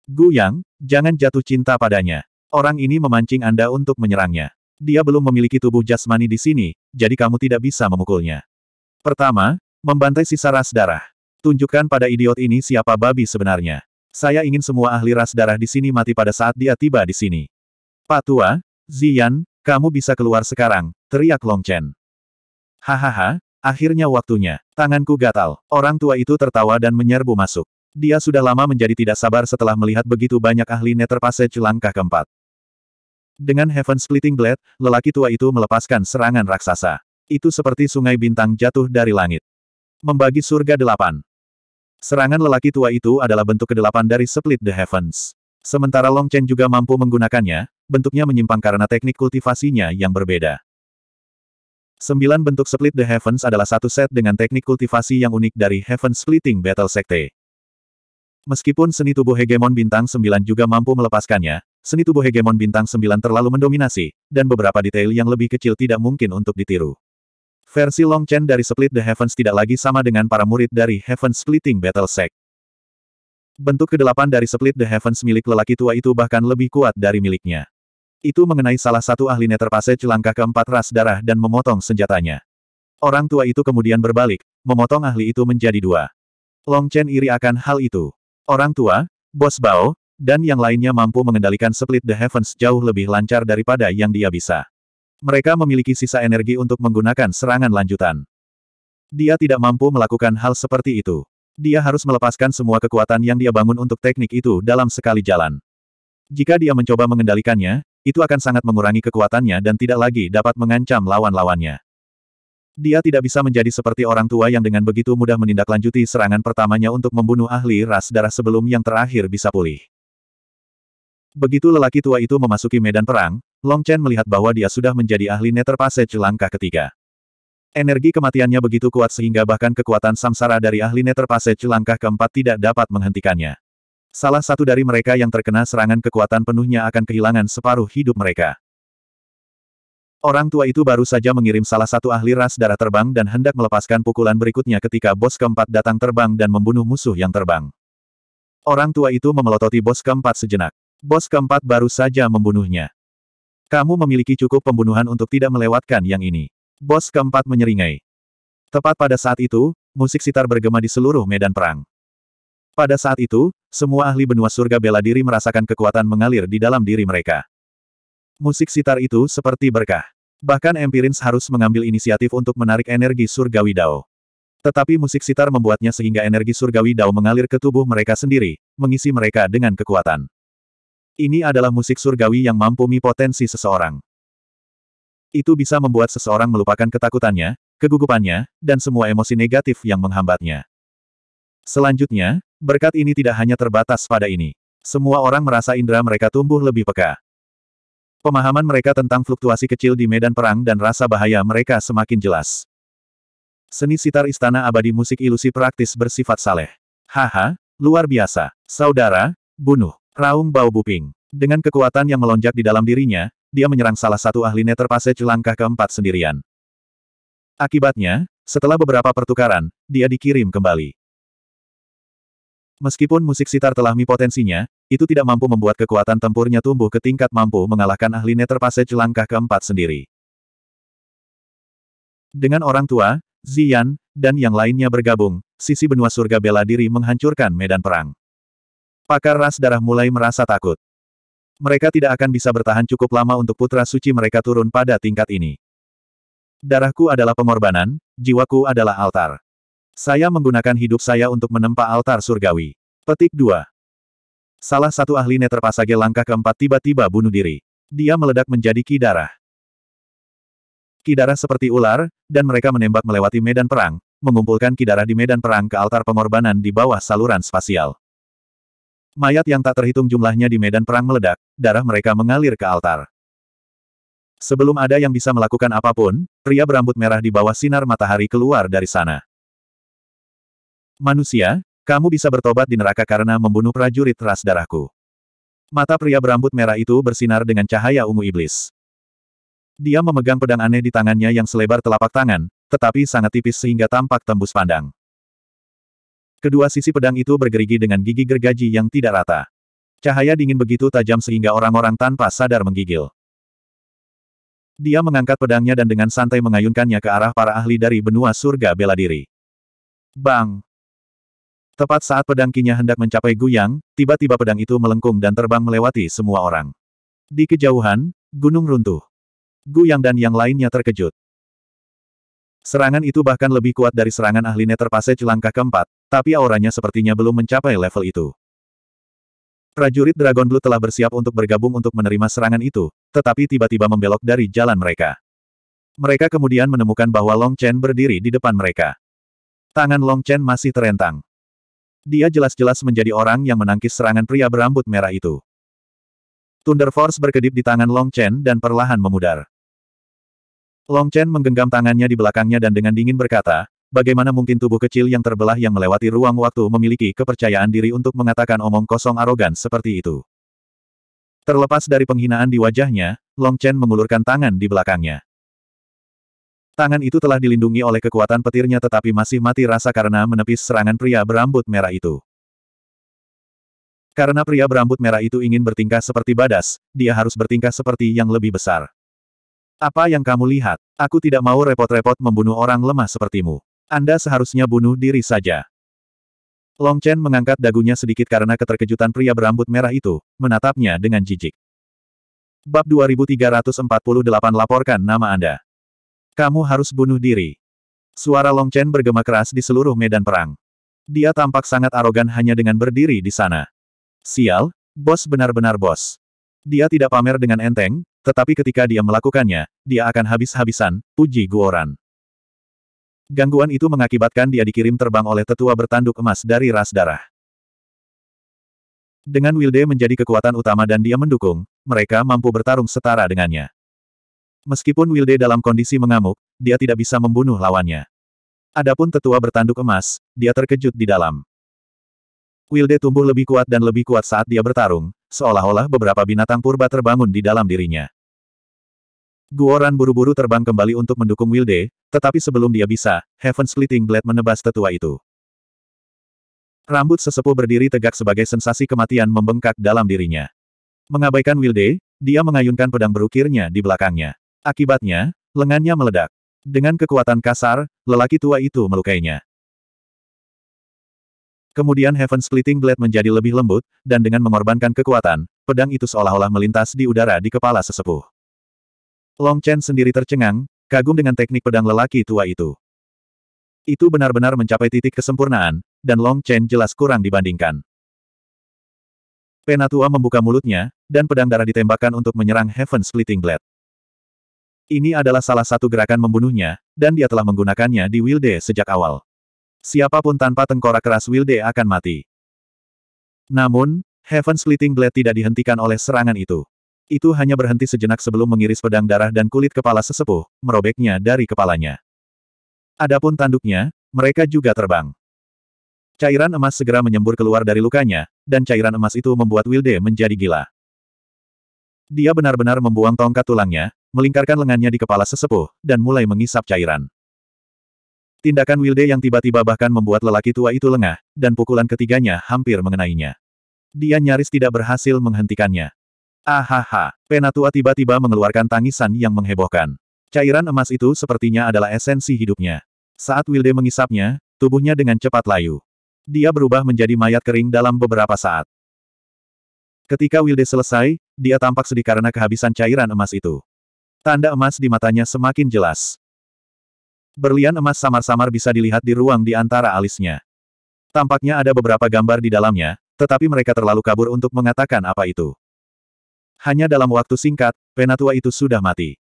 Guyang, jangan jatuh cinta padanya. Orang ini memancing Anda untuk menyerangnya. Dia belum memiliki tubuh jasmani di sini, jadi kamu tidak bisa memukulnya. Pertama, membantai sisa ras darah. Tunjukkan pada idiot ini siapa babi sebenarnya. Saya ingin semua ahli ras darah di sini mati pada saat dia tiba di sini. Patua, Zian, kamu bisa keluar sekarang, teriak Long Chen. Hahaha, akhirnya waktunya. Tanganku gatal. Orang tua itu tertawa dan menyerbu masuk. Dia sudah lama menjadi tidak sabar setelah melihat begitu banyak ahli Nether Passage langkah keempat. Dengan Heaven Splitting Blade, lelaki tua itu melepaskan serangan raksasa. Itu seperti sungai bintang jatuh dari langit. Membagi surga delapan. Serangan lelaki tua itu adalah bentuk kedelapan dari Split the Heavens. Sementara Long Chen juga mampu menggunakannya, bentuknya menyimpang karena teknik kultivasinya yang berbeda. Sembilan bentuk Split the Heavens adalah satu set dengan teknik kultivasi yang unik dari Heaven Splitting Battle Sekte. Meskipun seni tubuh hegemon bintang Sembilan juga mampu melepaskannya, seni tubuh hegemon bintang Sembilan terlalu mendominasi, dan beberapa detail yang lebih kecil tidak mungkin untuk ditiru. Versi Long Chen dari Split the Heavens tidak lagi sama dengan para murid dari Heaven Splitting Battle Sect. Bentuk kedelapan dari Split the Heavens milik lelaki tua itu bahkan lebih kuat dari miliknya. Itu mengenai salah satu ahli Passage langkah keempat ras darah dan memotong senjatanya. Orang tua itu kemudian berbalik, memotong ahli itu menjadi dua. Long Chen iri akan hal itu. Orang tua, Bos Bao, dan yang lainnya mampu mengendalikan Split the Heavens jauh lebih lancar daripada yang dia bisa. Mereka memiliki sisa energi untuk menggunakan serangan lanjutan. Dia tidak mampu melakukan hal seperti itu. Dia harus melepaskan semua kekuatan yang dia bangun untuk teknik itu dalam sekali jalan. Jika dia mencoba mengendalikannya, itu akan sangat mengurangi kekuatannya dan tidak lagi dapat mengancam lawan-lawannya. Dia tidak bisa menjadi seperti orang tua yang dengan begitu mudah menindaklanjuti serangan pertamanya untuk membunuh ahli ras darah sebelum yang terakhir bisa pulih. Begitu lelaki tua itu memasuki medan perang, Long Chen melihat bahwa dia sudah menjadi ahli Nether Passage langkah ketiga. Energi kematiannya begitu kuat sehingga bahkan kekuatan samsara dari ahli Nether Passage langkah keempat tidak dapat menghentikannya. Salah satu dari mereka yang terkena serangan kekuatan penuhnya akan kehilangan separuh hidup mereka. Orang tua itu baru saja mengirim salah satu ahli ras darah terbang dan hendak melepaskan pukulan berikutnya ketika bos keempat datang terbang dan membunuh musuh yang terbang. Orang tua itu memelototi bos keempat sejenak. Bos keempat baru saja membunuhnya. Kamu memiliki cukup pembunuhan untuk tidak melewatkan yang ini. Bos keempat menyeringai. Tepat pada saat itu, musik sitar bergema di seluruh medan perang. Pada saat itu, semua ahli benua surga bela diri merasakan kekuatan mengalir di dalam diri mereka. Musik sitar itu seperti berkah. Bahkan Empirins harus mengambil inisiatif untuk menarik energi surgawi Dao. Tetapi musik sitar membuatnya sehingga energi surgawi Dao mengalir ke tubuh mereka sendiri, mengisi mereka dengan kekuatan. Ini adalah musik surgawi yang mampu mi potensi seseorang. Itu bisa membuat seseorang melupakan ketakutannya, kegugupannya, dan semua emosi negatif yang menghambatnya. Selanjutnya, berkat ini tidak hanya terbatas pada ini. Semua orang merasa indera mereka tumbuh lebih peka. Pemahaman mereka tentang fluktuasi kecil di medan perang dan rasa bahaya mereka semakin jelas. Seni sitar istana abadi musik ilusi praktis bersifat saleh. Haha, luar biasa. Saudara, bunuh. Raung Bau Buping. Dengan kekuatan yang melonjak di dalam dirinya, dia menyerang salah satu ahli Nether Passage langkah keempat sendirian. Akibatnya, setelah beberapa pertukaran, dia dikirim kembali. Meskipun musik sitar telah mi potensinya, itu tidak mampu membuat kekuatan tempurnya tumbuh ke tingkat mampu mengalahkan ahli Nether Passage langkah keempat sendiri. Dengan orang tua, Zian dan yang lainnya bergabung, sisi benua surga bela diri menghancurkan medan perang. Pakar ras darah mulai merasa takut mereka tidak akan bisa bertahan cukup lama untuk putra suci mereka turun pada tingkat ini. Darahku adalah pengorbanan, jiwaku adalah altar. Saya menggunakan hidup saya untuk menempa altar surgawi. Petik 2. Salah satu ahli Neterpasage langkah keempat tiba-tiba bunuh diri. Dia meledak menjadi kidarah. Kidarah seperti ular, dan mereka menembak melewati medan perang, mengumpulkan kidarah di medan perang ke altar pengorbanan di bawah saluran spasial. Mayat yang tak terhitung jumlahnya di medan perang meledak, darah mereka mengalir ke altar. Sebelum ada yang bisa melakukan apapun, pria berambut merah di bawah sinar matahari keluar dari sana. Manusia, kamu bisa bertobat di neraka karena membunuh prajurit ras darahku. Mata pria berambut merah itu bersinar dengan cahaya ungu iblis. Dia memegang pedang aneh di tangannya yang selebar telapak tangan, tetapi sangat tipis sehingga tampak tembus pandang. Kedua sisi pedang itu bergerigi dengan gigi gergaji yang tidak rata. Cahaya dingin begitu tajam sehingga orang-orang tanpa sadar menggigil. Dia mengangkat pedangnya dan dengan santai mengayunkannya ke arah para ahli dari benua surga bela diri. Bang! Tepat saat pedang kinya hendak mencapai Guyang, tiba-tiba pedang itu melengkung dan terbang melewati semua orang. Di kejauhan, gunung runtuh. Guyang dan yang lainnya terkejut. Serangan itu bahkan lebih kuat dari serangan ahli Neterpasej langkah keempat, tapi auranya sepertinya belum mencapai level itu. Prajurit Dragon Blue telah bersiap untuk bergabung untuk menerima serangan itu, tetapi tiba-tiba membelok dari jalan mereka. Mereka kemudian menemukan bahwa Long Chen berdiri di depan mereka. Tangan Long Chen masih terentang. Dia jelas-jelas menjadi orang yang menangkis serangan pria berambut merah itu. Thunder Force berkedip di tangan Long Chen dan perlahan memudar. Long Chen menggenggam tangannya di belakangnya dan dengan dingin berkata, Bagaimana mungkin tubuh kecil yang terbelah yang melewati ruang waktu memiliki kepercayaan diri untuk mengatakan omong kosong arogan seperti itu? Terlepas dari penghinaan di wajahnya, Long Chen mengulurkan tangan di belakangnya. Tangan itu telah dilindungi oleh kekuatan petirnya tetapi masih mati rasa karena menepis serangan pria berambut merah itu. Karena pria berambut merah itu ingin bertingkah seperti badas, dia harus bertingkah seperti yang lebih besar. Apa yang kamu lihat? Aku tidak mau repot-repot membunuh orang lemah sepertimu. Anda seharusnya bunuh diri saja. Long Chen mengangkat dagunya sedikit karena keterkejutan pria berambut merah itu, menatapnya dengan jijik. Bab 2348 Laporkan nama Anda. Kamu harus bunuh diri. Suara Long Chen bergema keras di seluruh medan perang. Dia tampak sangat arogan hanya dengan berdiri di sana. Sial, bos benar-benar bos. Dia tidak pamer dengan enteng, tetapi ketika dia melakukannya, dia akan habis-habisan, puji Guoran. Gangguan itu mengakibatkan dia dikirim terbang oleh tetua bertanduk emas dari ras darah. Dengan Wilde menjadi kekuatan utama dan dia mendukung, mereka mampu bertarung setara dengannya. Meskipun Wilde dalam kondisi mengamuk, dia tidak bisa membunuh lawannya. Adapun tetua bertanduk emas, dia terkejut di dalam. Wilde tumbuh lebih kuat dan lebih kuat saat dia bertarung, seolah-olah beberapa binatang purba terbangun di dalam dirinya. Guoran buru-buru terbang kembali untuk mendukung Wilde, tetapi sebelum dia bisa, Heaven Splitting Blade menebas tetua itu. Rambut sesepuh berdiri tegak sebagai sensasi kematian membengkak dalam dirinya. Mengabaikan Wilde, dia mengayunkan pedang berukirnya di belakangnya. Akibatnya, lengannya meledak. Dengan kekuatan kasar, lelaki tua itu melukainya. Kemudian Heaven Splitting Blade menjadi lebih lembut, dan dengan mengorbankan kekuatan, pedang itu seolah-olah melintas di udara di kepala sesepuh. Long Chen sendiri tercengang, kagum dengan teknik pedang lelaki tua itu. Itu benar-benar mencapai titik kesempurnaan, dan Long Chen jelas kurang dibandingkan. Penatua membuka mulutnya, dan pedang darah ditembakkan untuk menyerang Heaven Splitting Blade. Ini adalah salah satu gerakan membunuhnya, dan dia telah menggunakannya di Wilde sejak awal. Siapapun tanpa tengkorak keras Wilde akan mati. Namun, Heaven Splitting Blade tidak dihentikan oleh serangan itu. Itu hanya berhenti sejenak sebelum mengiris pedang darah dan kulit kepala sesepuh, merobeknya dari kepalanya. Adapun tanduknya, mereka juga terbang. Cairan emas segera menyembur keluar dari lukanya, dan cairan emas itu membuat Wilde menjadi gila. Dia benar-benar membuang tongkat tulangnya, melingkarkan lengannya di kepala sesepuh, dan mulai mengisap cairan. Tindakan Wilde yang tiba-tiba bahkan membuat lelaki tua itu lengah, dan pukulan ketiganya hampir mengenainya. Dia nyaris tidak berhasil menghentikannya. Ahaha, Penatua tiba-tiba mengeluarkan tangisan yang menghebohkan. Cairan emas itu sepertinya adalah esensi hidupnya. Saat Wilde mengisapnya, tubuhnya dengan cepat layu. Dia berubah menjadi mayat kering dalam beberapa saat. Ketika Wilde selesai, dia tampak sedih karena kehabisan cairan emas itu. Tanda emas di matanya semakin jelas. Berlian emas samar-samar bisa dilihat di ruang di antara alisnya. Tampaknya ada beberapa gambar di dalamnya, tetapi mereka terlalu kabur untuk mengatakan apa itu. Hanya dalam waktu singkat, penatua itu sudah mati.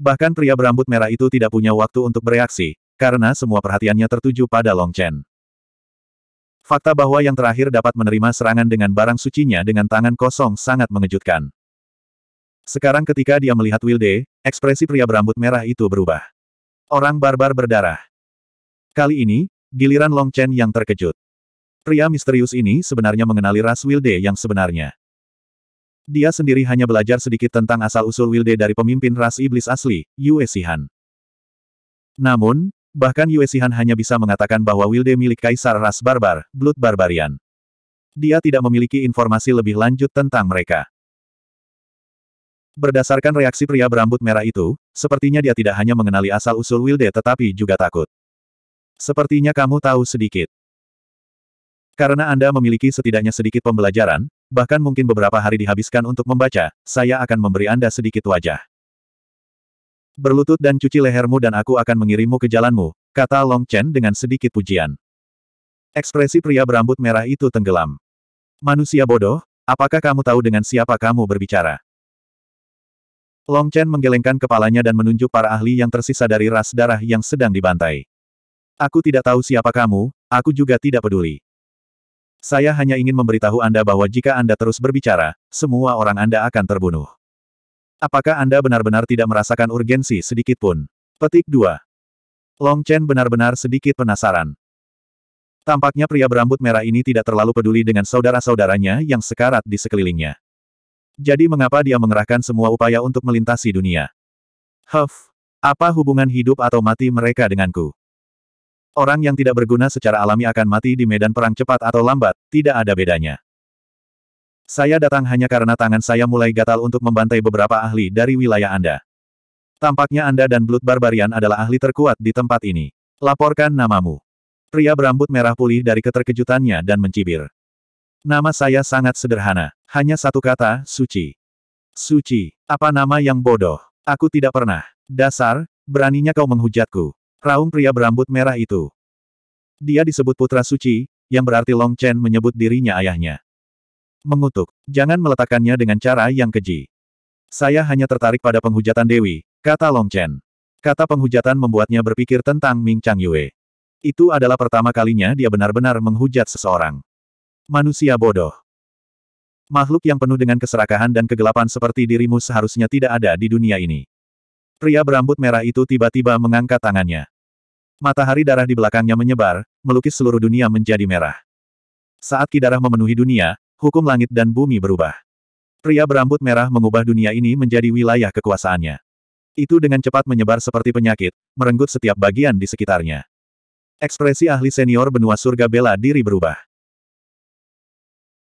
Bahkan pria berambut merah itu tidak punya waktu untuk bereaksi, karena semua perhatiannya tertuju pada Long Chen. Fakta bahwa yang terakhir dapat menerima serangan dengan barang sucinya dengan tangan kosong sangat mengejutkan. Sekarang ketika dia melihat Wilde, ekspresi pria berambut merah itu berubah. Orang barbar berdarah. Kali ini, giliran Long Chen yang terkejut. Pria misterius ini sebenarnya mengenali ras Wilde yang sebenarnya. Dia sendiri hanya belajar sedikit tentang asal-usul Wilde dari pemimpin ras iblis asli, Yue Sihan. Namun, bahkan Yue Sihan hanya bisa mengatakan bahwa Wilde milik kaisar ras barbar, Blood Barbarian. Dia tidak memiliki informasi lebih lanjut tentang mereka. Berdasarkan reaksi pria berambut merah itu, sepertinya dia tidak hanya mengenali asal-usul Wilde tetapi juga takut. Sepertinya kamu tahu sedikit. Karena Anda memiliki setidaknya sedikit pembelajaran, bahkan mungkin beberapa hari dihabiskan untuk membaca, saya akan memberi Anda sedikit wajah. Berlutut dan cuci lehermu dan aku akan mengirimmu ke jalanmu, kata Long Chen dengan sedikit pujian. Ekspresi pria berambut merah itu tenggelam. Manusia bodoh, apakah kamu tahu dengan siapa kamu berbicara? Long Chen menggelengkan kepalanya dan menunjuk para ahli yang tersisa dari ras darah yang sedang dibantai. Aku tidak tahu siapa kamu, aku juga tidak peduli. Saya hanya ingin memberitahu Anda bahwa jika Anda terus berbicara, semua orang Anda akan terbunuh. Apakah Anda benar-benar tidak merasakan urgensi sedikitpun? Petik 2. Long Chen benar-benar sedikit penasaran. Tampaknya pria berambut merah ini tidak terlalu peduli dengan saudara-saudaranya yang sekarat di sekelilingnya. Jadi mengapa dia mengerahkan semua upaya untuk melintasi dunia? Huff, apa hubungan hidup atau mati mereka denganku? Orang yang tidak berguna secara alami akan mati di medan perang cepat atau lambat, tidak ada bedanya. Saya datang hanya karena tangan saya mulai gatal untuk membantai beberapa ahli dari wilayah Anda. Tampaknya Anda dan Blood Barbarian adalah ahli terkuat di tempat ini. Laporkan namamu. Pria berambut merah pulih dari keterkejutannya dan mencibir. Nama saya sangat sederhana. Hanya satu kata, suci. Suci, apa nama yang bodoh? Aku tidak pernah. Dasar, beraninya kau menghujatku. Raung pria berambut merah itu. Dia disebut putra suci, yang berarti Long Chen menyebut dirinya ayahnya. Mengutuk, jangan meletakkannya dengan cara yang keji. Saya hanya tertarik pada penghujatan Dewi, kata Long Chen. Kata penghujatan membuatnya berpikir tentang Ming Chang Yue. Itu adalah pertama kalinya dia benar-benar menghujat seseorang. Manusia bodoh. Makhluk yang penuh dengan keserakahan dan kegelapan seperti dirimu seharusnya tidak ada di dunia ini. Pria berambut merah itu tiba-tiba mengangkat tangannya. Matahari darah di belakangnya menyebar, melukis seluruh dunia menjadi merah. Saat ki darah memenuhi dunia, hukum langit dan bumi berubah. Pria berambut merah mengubah dunia ini menjadi wilayah kekuasaannya. Itu dengan cepat menyebar seperti penyakit, merenggut setiap bagian di sekitarnya. Ekspresi ahli senior benua surga bela diri berubah.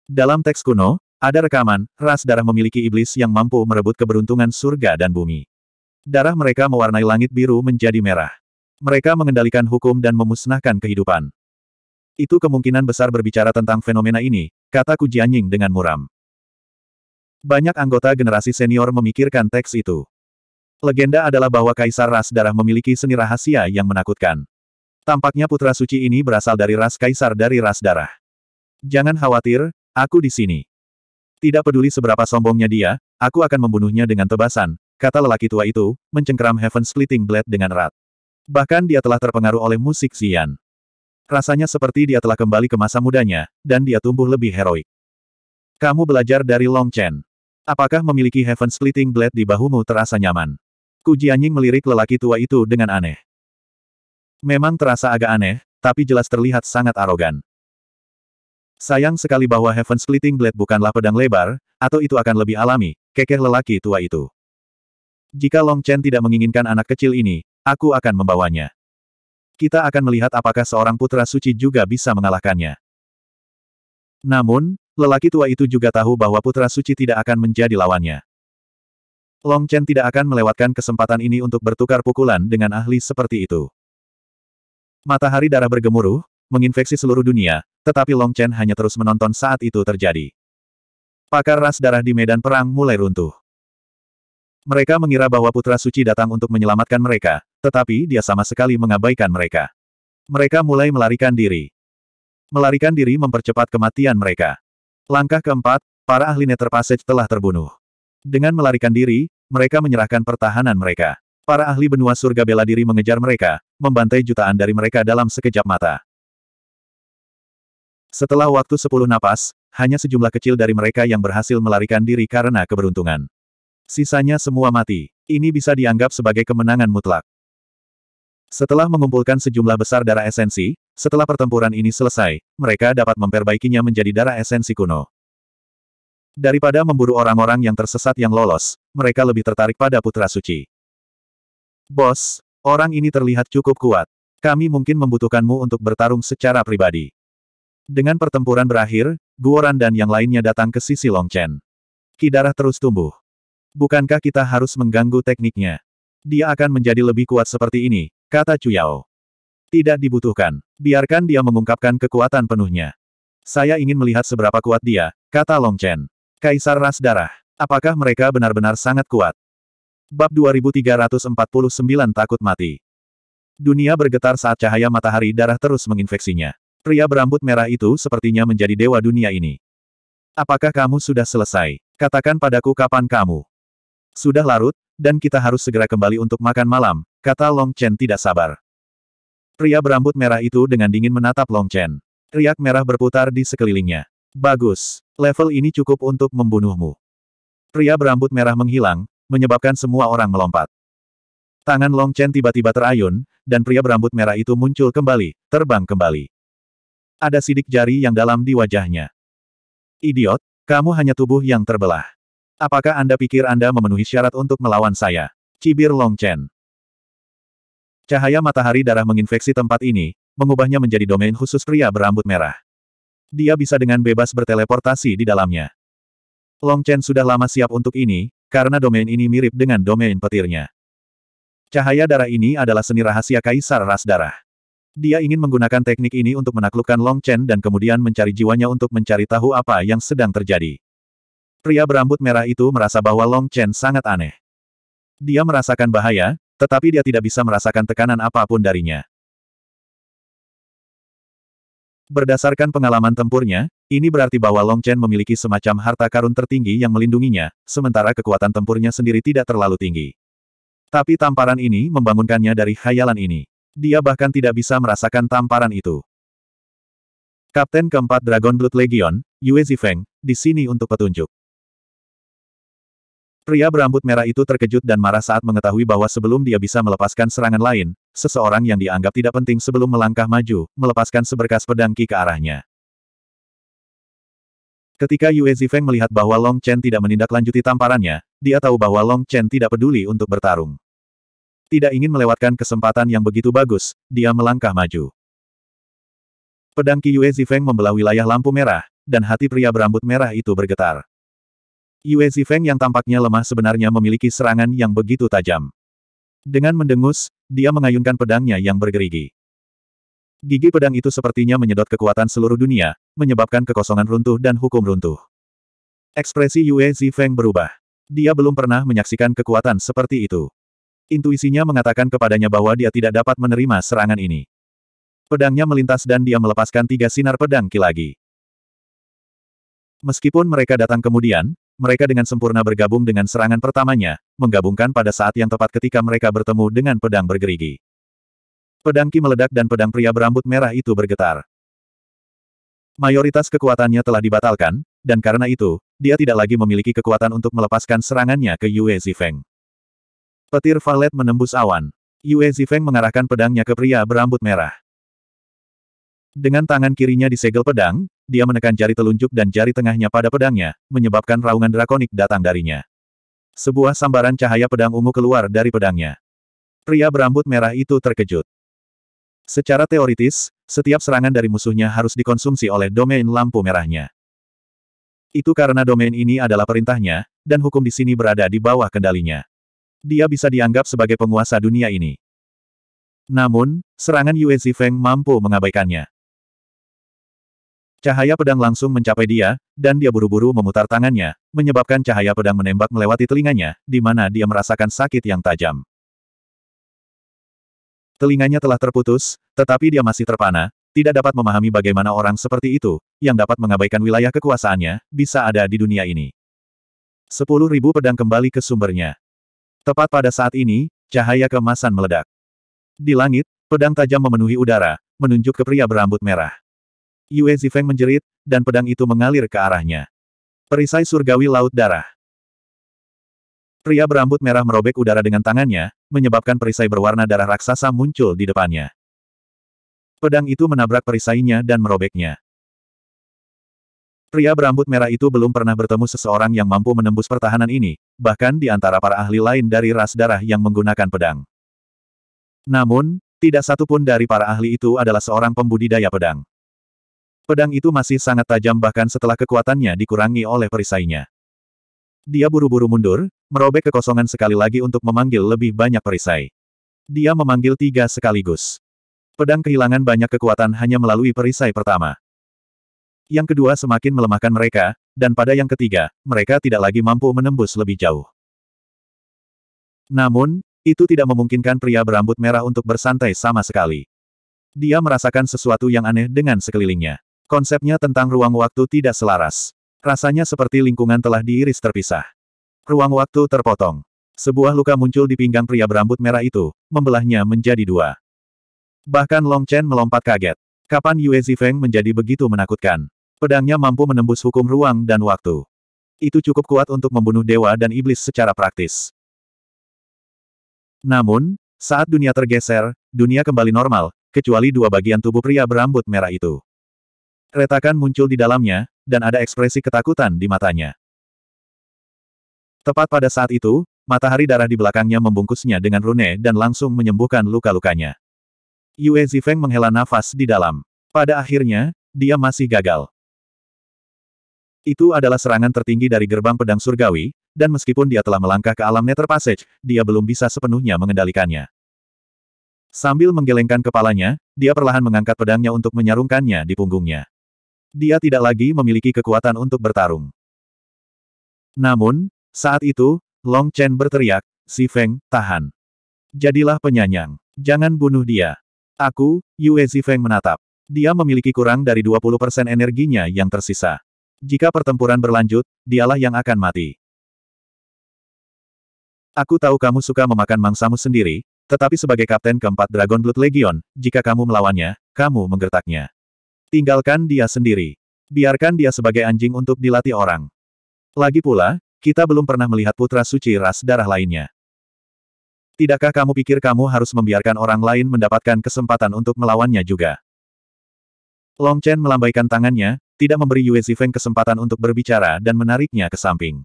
Dalam teks kuno, ada rekaman, ras darah memiliki iblis yang mampu merebut keberuntungan surga dan bumi. Darah mereka mewarnai langit biru menjadi merah. Mereka mengendalikan hukum dan memusnahkan kehidupan. Itu kemungkinan besar berbicara tentang fenomena ini, kata Ku Jianying dengan muram. Banyak anggota generasi senior memikirkan teks itu. Legenda adalah bahwa kaisar ras darah memiliki seni rahasia yang menakutkan. Tampaknya putra suci ini berasal dari ras kaisar dari ras darah. Jangan khawatir, aku di sini. Tidak peduli seberapa sombongnya dia, aku akan membunuhnya dengan tebasan, kata lelaki tua itu, mencengkeram Heaven Splitting Blade dengan erat. Bahkan dia telah terpengaruh oleh musik Xian. Rasanya seperti dia telah kembali ke masa mudanya, dan dia tumbuh lebih heroik. Kamu belajar dari Long Chen. Apakah memiliki Heaven Splitting Blade di bahumu terasa nyaman? Ku Jianying melirik lelaki tua itu dengan aneh. Memang terasa agak aneh, tapi jelas terlihat sangat arogan. Sayang sekali bahwa Heaven Splitting Blade bukanlah pedang lebar, atau itu akan lebih alami, kekeh lelaki tua itu. Jika Long Chen tidak menginginkan anak kecil ini, aku akan membawanya. Kita akan melihat apakah seorang putra suci juga bisa mengalahkannya. Namun, lelaki tua itu juga tahu bahwa putra suci tidak akan menjadi lawannya. Long Chen tidak akan melewatkan kesempatan ini untuk bertukar pukulan dengan ahli seperti itu. Matahari darah bergemuruh, menginfeksi seluruh dunia, tetapi Long Chen hanya terus menonton saat itu terjadi. Pakar ras darah di medan perang mulai runtuh. Mereka mengira bahwa Putra Suci datang untuk menyelamatkan mereka, tetapi dia sama sekali mengabaikan mereka. Mereka mulai melarikan diri. Melarikan diri mempercepat kematian mereka. Langkah keempat, para ahli Nether Passage telah terbunuh. Dengan melarikan diri, mereka menyerahkan pertahanan mereka. Para ahli benua surga bela diri mengejar mereka, membantai jutaan dari mereka dalam sekejap mata. Setelah waktu sepuluh napas, hanya sejumlah kecil dari mereka yang berhasil melarikan diri karena keberuntungan. Sisanya semua mati. Ini bisa dianggap sebagai kemenangan mutlak. Setelah mengumpulkan sejumlah besar darah esensi, setelah pertempuran ini selesai, mereka dapat memperbaikinya menjadi darah esensi kuno. Daripada memburu orang-orang yang tersesat yang lolos, mereka lebih tertarik pada Putra Suci. Bos, orang ini terlihat cukup kuat. Kami mungkin membutuhkanmu untuk bertarung secara pribadi. Dengan pertempuran berakhir, Guoran dan yang lainnya datang ke sisi Long Chen. Kidarah terus tumbuh. Bukankah kita harus mengganggu tekniknya? Dia akan menjadi lebih kuat seperti ini, kata Cuyao. Tidak dibutuhkan. Biarkan dia mengungkapkan kekuatan penuhnya. Saya ingin melihat seberapa kuat dia, kata Long Chen. Kaisar Ras Darah. Apakah mereka benar-benar sangat kuat? Bab 2349 Takut Mati Dunia bergetar saat cahaya matahari darah terus menginfeksinya. Pria berambut merah itu sepertinya menjadi dewa dunia ini. Apakah kamu sudah selesai? Katakan padaku kapan kamu sudah larut, dan kita harus segera kembali untuk makan malam, kata Long Chen tidak sabar. Pria berambut merah itu dengan dingin menatap Long Chen. Riak merah berputar di sekelilingnya. Bagus, level ini cukup untuk membunuhmu. Pria berambut merah menghilang, menyebabkan semua orang melompat. Tangan Long Chen tiba-tiba terayun, dan pria berambut merah itu muncul kembali, terbang kembali. Ada sidik jari yang dalam di wajahnya. Idiot, kamu hanya tubuh yang terbelah. Apakah Anda pikir Anda memenuhi syarat untuk melawan saya? Cibir Long Chen. Cahaya matahari darah menginfeksi tempat ini, mengubahnya menjadi domain khusus pria berambut merah. Dia bisa dengan bebas berteleportasi di dalamnya. Long Chen sudah lama siap untuk ini, karena domain ini mirip dengan domain petirnya. Cahaya darah ini adalah seni rahasia kaisar ras darah. Dia ingin menggunakan teknik ini untuk menaklukkan Long Chen dan kemudian mencari jiwanya untuk mencari tahu apa yang sedang terjadi. Pria berambut merah itu merasa bahwa Long Chen sangat aneh. Dia merasakan bahaya, tetapi dia tidak bisa merasakan tekanan apapun darinya. Berdasarkan pengalaman tempurnya, ini berarti bahwa Long Chen memiliki semacam harta karun tertinggi yang melindunginya, sementara kekuatan tempurnya sendiri tidak terlalu tinggi. Tapi tamparan ini membangunkannya dari khayalan ini. Dia bahkan tidak bisa merasakan tamparan itu. Kapten keempat Dragon Blood Legion, Yue Zifeng, di sini untuk petunjuk. Pria berambut merah itu terkejut dan marah saat mengetahui bahwa sebelum dia bisa melepaskan serangan lain, seseorang yang dianggap tidak penting sebelum melangkah maju, melepaskan seberkas pedang Ki ke arahnya. Ketika Yue Zifeng melihat bahwa Long Chen tidak menindaklanjuti tamparannya, dia tahu bahwa Long Chen tidak peduli untuk bertarung. Tidak ingin melewatkan kesempatan yang begitu bagus, dia melangkah maju. Pedang Ki Yue Zifeng membelah wilayah lampu merah, dan hati pria berambut merah itu bergetar. Yue Zifeng yang tampaknya lemah sebenarnya memiliki serangan yang begitu tajam. Dengan mendengus, dia mengayunkan pedangnya yang bergerigi. Gigi pedang itu sepertinya menyedot kekuatan seluruh dunia, menyebabkan kekosongan runtuh dan hukum runtuh. Ekspresi Yue Zifeng berubah. Dia belum pernah menyaksikan kekuatan seperti itu. Intuisinya mengatakan kepadanya bahwa dia tidak dapat menerima serangan ini. Pedangnya melintas dan dia melepaskan tiga sinar pedang kilagi. Meskipun mereka datang kemudian, mereka dengan sempurna bergabung dengan serangan pertamanya, menggabungkan pada saat yang tepat ketika mereka bertemu dengan pedang bergerigi. Pedang Ki meledak dan pedang pria berambut merah itu bergetar. Mayoritas kekuatannya telah dibatalkan, dan karena itu, dia tidak lagi memiliki kekuatan untuk melepaskan serangannya ke Yue Zifeng. Petir Valet menembus awan. Yue Zifeng mengarahkan pedangnya ke pria berambut merah. Dengan tangan kirinya di segel pedang, dia menekan jari telunjuk dan jari tengahnya pada pedangnya, menyebabkan raungan drakonik datang darinya. Sebuah sambaran cahaya pedang ungu keluar dari pedangnya. Pria berambut merah itu terkejut. Secara teoritis, setiap serangan dari musuhnya harus dikonsumsi oleh domain lampu merahnya. Itu karena domain ini adalah perintahnya, dan hukum di sini berada di bawah kendalinya. Dia bisa dianggap sebagai penguasa dunia ini. Namun, serangan Yue Zifeng mampu mengabaikannya. Cahaya pedang langsung mencapai dia, dan dia buru-buru memutar tangannya, menyebabkan cahaya pedang menembak melewati telinganya, di mana dia merasakan sakit yang tajam. Telinganya telah terputus, tetapi dia masih terpana, tidak dapat memahami bagaimana orang seperti itu, yang dapat mengabaikan wilayah kekuasaannya, bisa ada di dunia ini. Sepuluh ribu pedang kembali ke sumbernya. Tepat pada saat ini, cahaya kemasan meledak. Di langit, pedang tajam memenuhi udara, menunjuk ke pria berambut merah. Yue Zifeng menjerit, dan pedang itu mengalir ke arahnya. Perisai surgawi laut darah. Pria berambut merah merobek udara dengan tangannya, menyebabkan perisai berwarna darah raksasa muncul di depannya. Pedang itu menabrak perisainya dan merobeknya. Pria berambut merah itu belum pernah bertemu seseorang yang mampu menembus pertahanan ini, bahkan di antara para ahli lain dari ras darah yang menggunakan pedang. Namun, tidak satupun dari para ahli itu adalah seorang pembudidaya pedang. Pedang itu masih sangat tajam bahkan setelah kekuatannya dikurangi oleh perisainya. Dia buru-buru mundur, merobek kekosongan sekali lagi untuk memanggil lebih banyak perisai. Dia memanggil tiga sekaligus. Pedang kehilangan banyak kekuatan hanya melalui perisai pertama. Yang kedua semakin melemahkan mereka, dan pada yang ketiga, mereka tidak lagi mampu menembus lebih jauh. Namun, itu tidak memungkinkan pria berambut merah untuk bersantai sama sekali. Dia merasakan sesuatu yang aneh dengan sekelilingnya. Konsepnya tentang ruang waktu tidak selaras. Rasanya seperti lingkungan telah diiris terpisah. Ruang waktu terpotong. Sebuah luka muncul di pinggang pria berambut merah itu, membelahnya menjadi dua. Bahkan Long Chen melompat kaget. Kapan Yue Zifeng menjadi begitu menakutkan? Pedangnya mampu menembus hukum ruang dan waktu. Itu cukup kuat untuk membunuh dewa dan iblis secara praktis. Namun, saat dunia tergeser, dunia kembali normal, kecuali dua bagian tubuh pria berambut merah itu. Retakan muncul di dalamnya, dan ada ekspresi ketakutan di matanya. Tepat pada saat itu, matahari darah di belakangnya membungkusnya dengan rune dan langsung menyembuhkan luka-lukanya. Yue Zifeng menghela nafas di dalam. Pada akhirnya, dia masih gagal. Itu adalah serangan tertinggi dari gerbang pedang surgawi, dan meskipun dia telah melangkah ke alam nether passage, dia belum bisa sepenuhnya mengendalikannya. Sambil menggelengkan kepalanya, dia perlahan mengangkat pedangnya untuk menyarungkannya di punggungnya. Dia tidak lagi memiliki kekuatan untuk bertarung. Namun, saat itu, Long Chen berteriak, Si Feng, tahan. Jadilah penyanyang. Jangan bunuh dia. Aku, Yue Si Feng menatap. Dia memiliki kurang dari 20% energinya yang tersisa. Jika pertempuran berlanjut, dialah yang akan mati. Aku tahu kamu suka memakan mangsamu sendiri, tetapi sebagai kapten keempat Dragon Blood Legion, jika kamu melawannya, kamu menggertaknya. Tinggalkan dia sendiri. Biarkan dia sebagai anjing untuk dilatih orang. Lagi pula, kita belum pernah melihat putra suci ras darah lainnya. Tidakkah kamu pikir kamu harus membiarkan orang lain mendapatkan kesempatan untuk melawannya juga? Long Chen melambaikan tangannya, tidak memberi Yue Zifeng kesempatan untuk berbicara dan menariknya ke samping.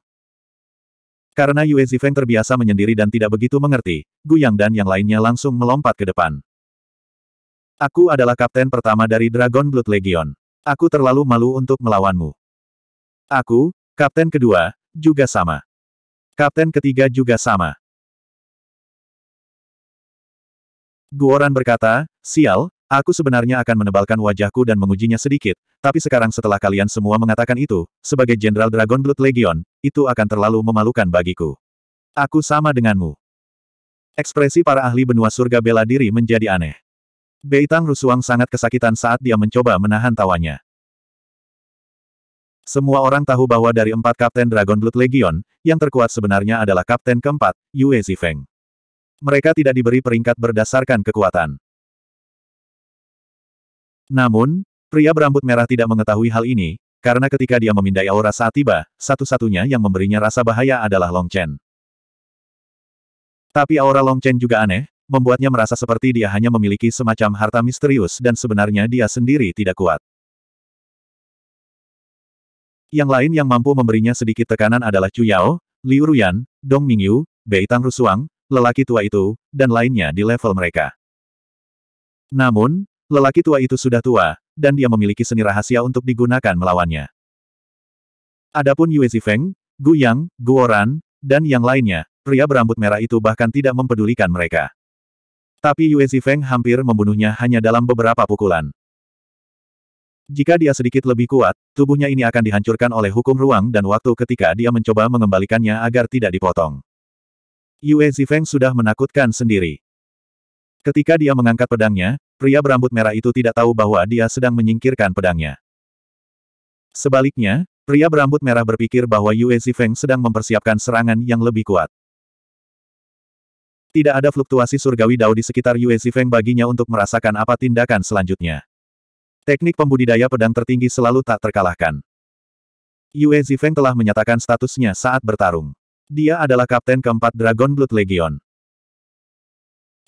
Karena Yue Zifeng terbiasa menyendiri dan tidak begitu mengerti, Gu Yang dan yang lainnya langsung melompat ke depan. Aku adalah kapten pertama dari Dragon Blood Legion. Aku terlalu malu untuk melawanmu. Aku, kapten kedua, juga sama. Kapten ketiga juga sama. Guoran berkata, sial, aku sebenarnya akan menebalkan wajahku dan mengujinya sedikit, tapi sekarang setelah kalian semua mengatakan itu, sebagai Jenderal Dragon Blood Legion, itu akan terlalu memalukan bagiku. Aku sama denganmu. Ekspresi para ahli benua surga bela diri menjadi aneh. Beitang Rusuang sangat kesakitan saat dia mencoba menahan tawanya. Semua orang tahu bahwa dari empat Kapten Dragon Blood Legion, yang terkuat sebenarnya adalah Kapten keempat, Yue Zifeng. Mereka tidak diberi peringkat berdasarkan kekuatan. Namun, pria berambut merah tidak mengetahui hal ini, karena ketika dia memindai aura saat tiba, satu-satunya yang memberinya rasa bahaya adalah Long Chen. Tapi aura Long Chen juga aneh, membuatnya merasa seperti dia hanya memiliki semacam harta misterius dan sebenarnya dia sendiri tidak kuat. Yang lain yang mampu memberinya sedikit tekanan adalah Chu Yao, Liu Ruyan, Dong Mingyu, Bei Tang Rusuang, lelaki tua itu, dan lainnya di level mereka. Namun, lelaki tua itu sudah tua, dan dia memiliki seni rahasia untuk digunakan melawannya. Adapun Yue Zifeng, Gu Yang, Guoran, dan yang lainnya, pria berambut merah itu bahkan tidak mempedulikan mereka. Tapi Yue Zifeng hampir membunuhnya hanya dalam beberapa pukulan. Jika dia sedikit lebih kuat, tubuhnya ini akan dihancurkan oleh hukum ruang dan waktu ketika dia mencoba mengembalikannya agar tidak dipotong. Yue Zifeng sudah menakutkan sendiri. Ketika dia mengangkat pedangnya, pria berambut merah itu tidak tahu bahwa dia sedang menyingkirkan pedangnya. Sebaliknya, pria berambut merah berpikir bahwa Yue Zifeng sedang mempersiapkan serangan yang lebih kuat. Tidak ada fluktuasi surgawi dao di sekitar Yue Zifeng baginya untuk merasakan apa tindakan selanjutnya. Teknik pembudidaya pedang tertinggi selalu tak terkalahkan. Yue Zifeng telah menyatakan statusnya saat bertarung. Dia adalah kapten keempat Dragon Blood Legion.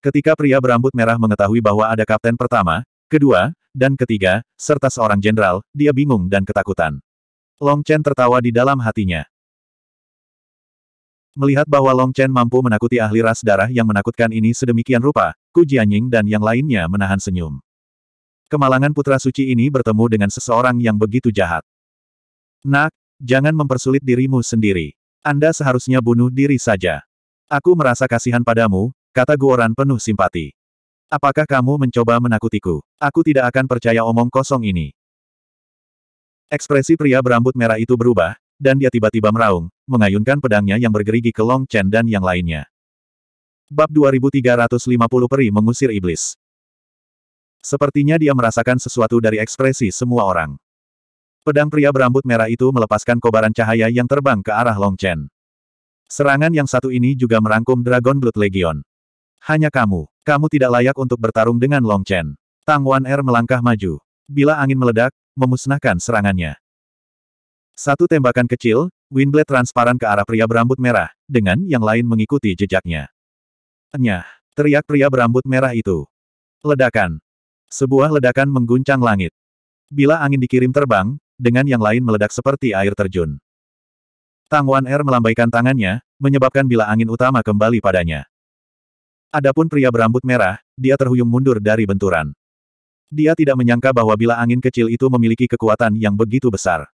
Ketika pria berambut merah mengetahui bahwa ada kapten pertama, kedua, dan ketiga, serta seorang jenderal, dia bingung dan ketakutan. Long Chen tertawa di dalam hatinya. Melihat bahwa Long Chen mampu menakuti ahli ras darah yang menakutkan ini sedemikian rupa, Ku Jianying dan yang lainnya menahan senyum. Kemalangan putra suci ini bertemu dengan seseorang yang begitu jahat. Nak, jangan mempersulit dirimu sendiri. Anda seharusnya bunuh diri saja. Aku merasa kasihan padamu, kata Guoran penuh simpati. Apakah kamu mencoba menakutiku? Aku tidak akan percaya omong kosong ini. Ekspresi pria berambut merah itu berubah, dan dia tiba-tiba meraung, mengayunkan pedangnya yang bergerigi ke Long Chen dan yang lainnya. Bab 2350 Peri mengusir iblis. Sepertinya dia merasakan sesuatu dari ekspresi semua orang. Pedang pria berambut merah itu melepaskan kobaran cahaya yang terbang ke arah Long Chen. Serangan yang satu ini juga merangkum Dragon Blood Legion. Hanya kamu, kamu tidak layak untuk bertarung dengan Long Chen. Tang Wan Er melangkah maju. Bila angin meledak, memusnahkan serangannya. Satu tembakan kecil, Winblade transparan ke arah pria berambut merah, dengan yang lain mengikuti jejaknya. Enyah, teriak pria berambut merah itu. Ledakan. Sebuah ledakan mengguncang langit. Bila angin dikirim terbang, dengan yang lain meledak seperti air terjun. Tang Wan Er melambaikan tangannya, menyebabkan bila angin utama kembali padanya. Adapun pria berambut merah, dia terhuyung mundur dari benturan. Dia tidak menyangka bahwa bila angin kecil itu memiliki kekuatan yang begitu besar.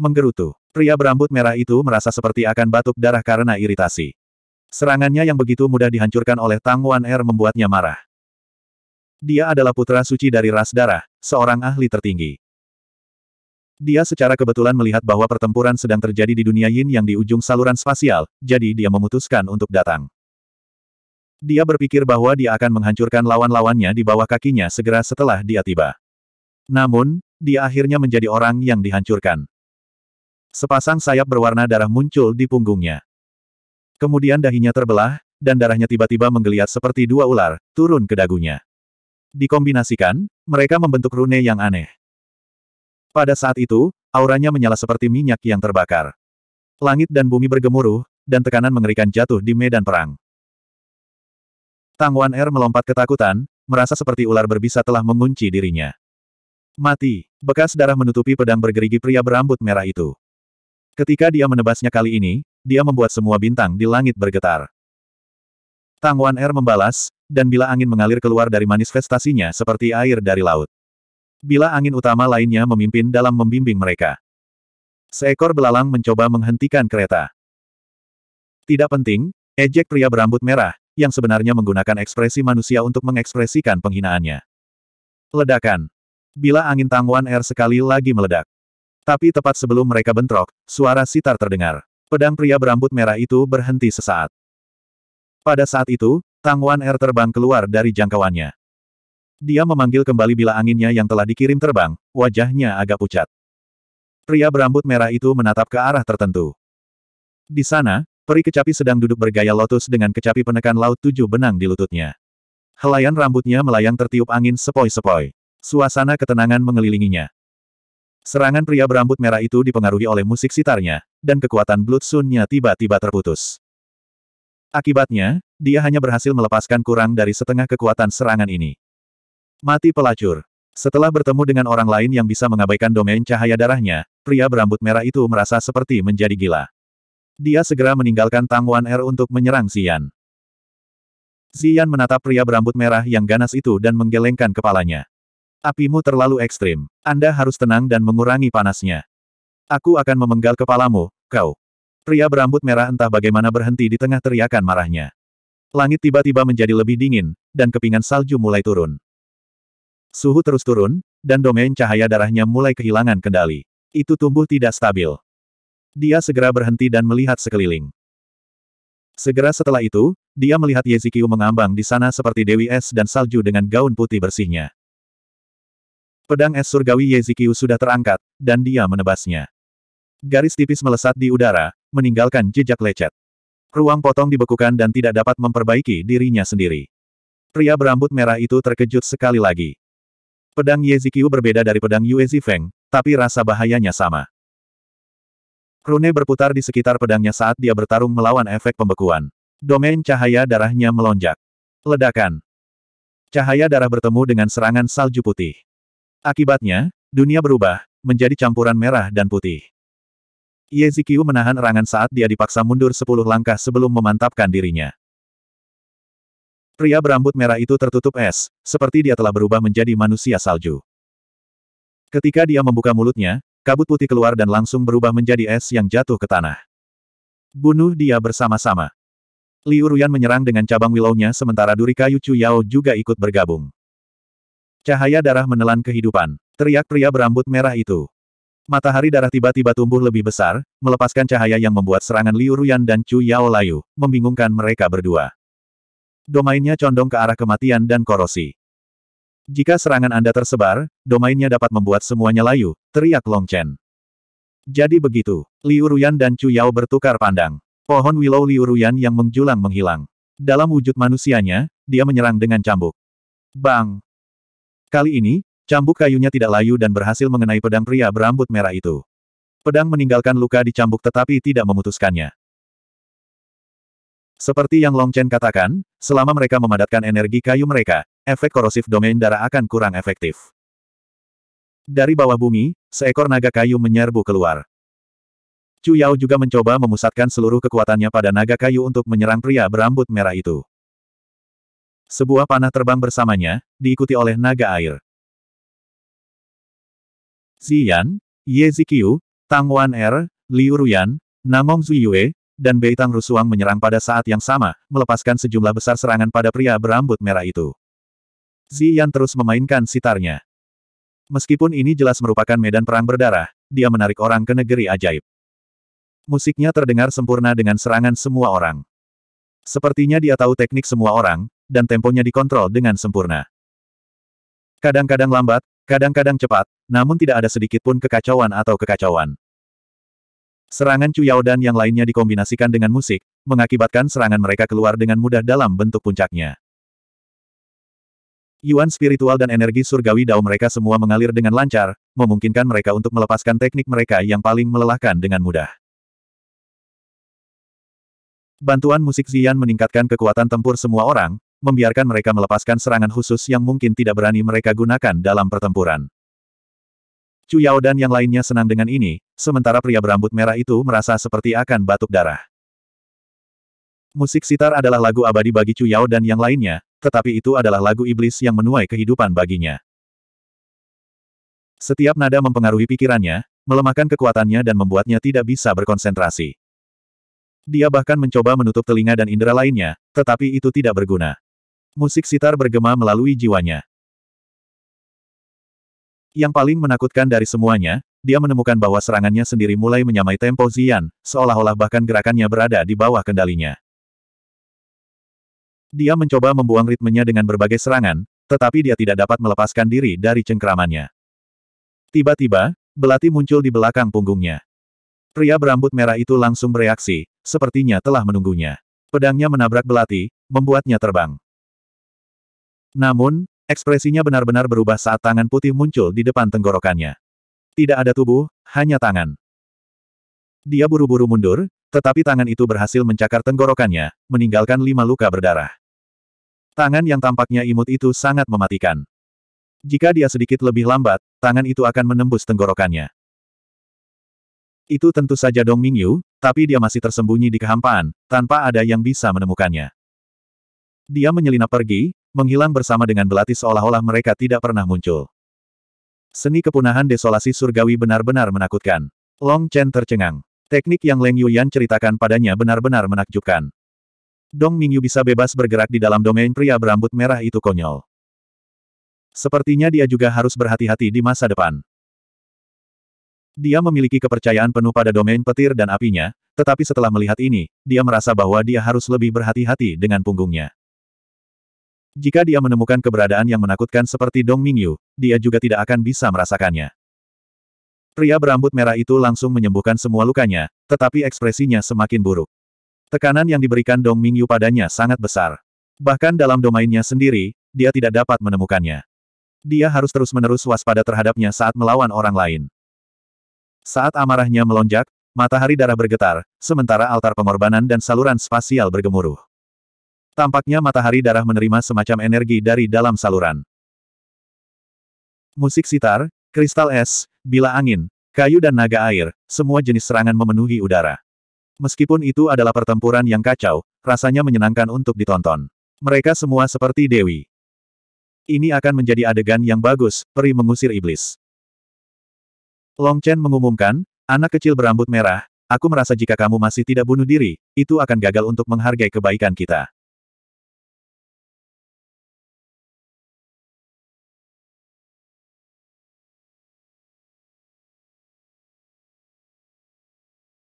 Menggerutu. Pria berambut merah itu merasa seperti akan batuk darah karena iritasi. Serangannya yang begitu mudah dihancurkan oleh Tang Wan Er membuatnya marah. Dia adalah putra suci dari ras darah, seorang ahli tertinggi. Dia secara kebetulan melihat bahwa pertempuran sedang terjadi di dunia yin yang di ujung saluran spasial, jadi dia memutuskan untuk datang. Dia berpikir bahwa dia akan menghancurkan lawan-lawannya di bawah kakinya segera setelah dia tiba. Namun, dia akhirnya menjadi orang yang dihancurkan. Sepasang sayap berwarna darah muncul di punggungnya. Kemudian dahinya terbelah, dan darahnya tiba-tiba menggeliat seperti dua ular, turun ke dagunya. Dikombinasikan, mereka membentuk rune yang aneh. Pada saat itu, auranya menyala seperti minyak yang terbakar. Langit dan bumi bergemuruh, dan tekanan mengerikan jatuh di medan perang. Tang Wan Er melompat ketakutan, merasa seperti ular berbisa telah mengunci dirinya. Mati, bekas darah menutupi pedang bergerigi pria berambut merah itu. Ketika dia menebasnya kali ini, dia membuat semua bintang di langit bergetar. Tang Wan Er membalas, dan bila angin mengalir keluar dari manifestasinya seperti air dari laut. Bila angin utama lainnya memimpin dalam membimbing mereka. Seekor belalang mencoba menghentikan kereta. Tidak penting, ejek pria berambut merah, yang sebenarnya menggunakan ekspresi manusia untuk mengekspresikan penghinaannya. Ledakan. Bila angin Tang Wan Er sekali lagi meledak. Tapi tepat sebelum mereka bentrok, suara sitar terdengar. Pedang pria berambut merah itu berhenti sesaat. Pada saat itu, Tang Wan Er terbang keluar dari jangkauannya. Dia memanggil kembali bila anginnya yang telah dikirim terbang, wajahnya agak pucat. Pria berambut merah itu menatap ke arah tertentu. Di sana, peri kecapi sedang duduk bergaya lotus dengan kecapi penekan laut tujuh benang di lututnya. Helaian rambutnya melayang tertiup angin sepoi-sepoi. Suasana ketenangan mengelilinginya. Serangan pria berambut merah itu dipengaruhi oleh musik sitarnya, dan kekuatan Blood Sun-nya tiba-tiba terputus. Akibatnya, dia hanya berhasil melepaskan kurang dari setengah kekuatan serangan ini. Mati pelacur. Setelah bertemu dengan orang lain yang bisa mengabaikan domain cahaya darahnya, pria berambut merah itu merasa seperti menjadi gila. Dia segera meninggalkan Tangwan Er untuk menyerang Xian. Xian menatap pria berambut merah yang ganas itu dan menggelengkan kepalanya. Apimu terlalu ekstrim. Anda harus tenang dan mengurangi panasnya. Aku akan memenggal kepalamu, kau. Pria berambut merah entah bagaimana berhenti di tengah teriakan marahnya. Langit tiba-tiba menjadi lebih dingin, dan kepingan salju mulai turun. Suhu terus turun, dan domain cahaya darahnya mulai kehilangan kendali. Itu tumbuh tidak stabil. Dia segera berhenti dan melihat sekeliling. Segera setelah itu, dia melihat Yezikiu mengambang di sana seperti Dewi Es dan salju dengan gaun putih bersihnya. Pedang es surgawi Yezikiu sudah terangkat, dan dia menebasnya. Garis tipis melesat di udara, meninggalkan jejak lecet. Ruang potong dibekukan dan tidak dapat memperbaiki dirinya sendiri. Pria berambut merah itu terkejut sekali lagi. Pedang Yezikiu berbeda dari pedang Yue Zifeng, tapi rasa bahayanya sama. Rune berputar di sekitar pedangnya saat dia bertarung melawan efek pembekuan. Domain cahaya darahnya melonjak. Ledakan. Cahaya darah bertemu dengan serangan salju putih. Akibatnya, dunia berubah, menjadi campuran merah dan putih. Ye Zikiu menahan erangan saat dia dipaksa mundur sepuluh langkah sebelum memantapkan dirinya. Pria berambut merah itu tertutup es, seperti dia telah berubah menjadi manusia salju. Ketika dia membuka mulutnya, kabut putih keluar dan langsung berubah menjadi es yang jatuh ke tanah. Bunuh dia bersama-sama. Liu Ruyan menyerang dengan cabang wilaunya sementara Duri Kayu Chu Yao juga ikut bergabung. Cahaya darah menelan kehidupan. Teriak pria berambut merah itu. Matahari darah tiba-tiba tumbuh lebih besar, melepaskan cahaya yang membuat serangan Liu Ruyan dan Chu Yao Layu, membingungkan mereka berdua. Domainnya condong ke arah kematian dan korosi. Jika serangan Anda tersebar, domainnya dapat membuat semuanya layu, teriak Long Chen. Jadi begitu, Liu Ruyan dan Chu Yao bertukar pandang. Pohon willow Liu Ruyan yang menjulang menghilang. Dalam wujud manusianya, dia menyerang dengan cambuk. Bang! Kali ini, cambuk kayunya tidak layu dan berhasil mengenai pedang pria berambut merah itu. Pedang meninggalkan luka di cambuk tetapi tidak memutuskannya. Seperti yang Long Chen katakan, selama mereka memadatkan energi kayu mereka, efek korosif domain darah akan kurang efektif. Dari bawah bumi, seekor naga kayu menyerbu keluar. Chu Yao juga mencoba memusatkan seluruh kekuatannya pada naga kayu untuk menyerang pria berambut merah itu. Sebuah panah terbang bersamanya, diikuti oleh naga air. Ziyan, Ye Zikyu, Tang Wan Er, Liu Ruyan, Namong Zuyue, dan Bei Tang Rusuang menyerang pada saat yang sama, melepaskan sejumlah besar serangan pada pria berambut merah itu. Ziyan terus memainkan sitarnya. Meskipun ini jelas merupakan medan perang berdarah, dia menarik orang ke negeri ajaib. Musiknya terdengar sempurna dengan serangan semua orang. Sepertinya dia tahu teknik semua orang, dan temponya dikontrol dengan sempurna. Kadang-kadang lambat, kadang-kadang cepat, namun tidak ada sedikit pun kekacauan atau kekacauan. Serangan Yao dan yang lainnya dikombinasikan dengan musik, mengakibatkan serangan mereka keluar dengan mudah dalam bentuk puncaknya. Yuan spiritual dan energi surgawi dao mereka semua mengalir dengan lancar, memungkinkan mereka untuk melepaskan teknik mereka yang paling melelahkan dengan mudah. Bantuan musik Zian meningkatkan kekuatan tempur semua orang, membiarkan mereka melepaskan serangan khusus yang mungkin tidak berani mereka gunakan dalam pertempuran. Chu Yao dan yang lainnya senang dengan ini, sementara pria berambut merah itu merasa seperti akan batuk darah. Musik sitar adalah lagu abadi bagi Chu Yao dan yang lainnya, tetapi itu adalah lagu iblis yang menuai kehidupan baginya. Setiap nada mempengaruhi pikirannya, melemahkan kekuatannya dan membuatnya tidak bisa berkonsentrasi. Dia bahkan mencoba menutup telinga dan indera lainnya, tetapi itu tidak berguna. Musik sitar bergema melalui jiwanya. Yang paling menakutkan dari semuanya, dia menemukan bahwa serangannya sendiri mulai menyamai tempo Zian, seolah-olah bahkan gerakannya berada di bawah kendalinya. Dia mencoba membuang ritmenya dengan berbagai serangan, tetapi dia tidak dapat melepaskan diri dari cengkramannya. Tiba-tiba, belati muncul di belakang punggungnya. Pria berambut merah itu langsung bereaksi, sepertinya telah menunggunya. Pedangnya menabrak belati, membuatnya terbang. Namun, ekspresinya benar-benar berubah saat tangan putih muncul di depan tenggorokannya. Tidak ada tubuh, hanya tangan. Dia buru-buru mundur, tetapi tangan itu berhasil mencakar tenggorokannya, meninggalkan lima luka berdarah. Tangan yang tampaknya imut itu sangat mematikan. Jika dia sedikit lebih lambat, tangan itu akan menembus tenggorokannya. Itu tentu saja Dong Mingyu, tapi dia masih tersembunyi di kehampaan, tanpa ada yang bisa menemukannya. Dia menyelinap pergi, menghilang bersama dengan belati seolah-olah mereka tidak pernah muncul. Seni kepunahan desolasi surgawi benar-benar menakutkan. Long Chen tercengang. Teknik yang Leng Yu Yan ceritakan padanya benar-benar menakjubkan. Dong Mingyu bisa bebas bergerak di dalam domain pria berambut merah itu konyol. Sepertinya dia juga harus berhati-hati di masa depan. Dia memiliki kepercayaan penuh pada domain petir dan apinya, tetapi setelah melihat ini, dia merasa bahwa dia harus lebih berhati-hati dengan punggungnya. Jika dia menemukan keberadaan yang menakutkan seperti Dong Mingyu, dia juga tidak akan bisa merasakannya. Pria berambut merah itu langsung menyembuhkan semua lukanya, tetapi ekspresinya semakin buruk. Tekanan yang diberikan Dong Mingyu padanya sangat besar. Bahkan dalam domainnya sendiri, dia tidak dapat menemukannya. Dia harus terus-menerus waspada terhadapnya saat melawan orang lain. Saat amarahnya melonjak, matahari darah bergetar, sementara altar pengorbanan dan saluran spasial bergemuruh. Tampaknya matahari darah menerima semacam energi dari dalam saluran. Musik sitar, kristal es, bila angin, kayu dan naga air, semua jenis serangan memenuhi udara. Meskipun itu adalah pertempuran yang kacau, rasanya menyenangkan untuk ditonton. Mereka semua seperti dewi. Ini akan menjadi adegan yang bagus, peri mengusir iblis. Long Chen mengumumkan, anak kecil berambut merah, aku merasa jika kamu masih tidak bunuh diri, itu akan gagal untuk menghargai kebaikan kita.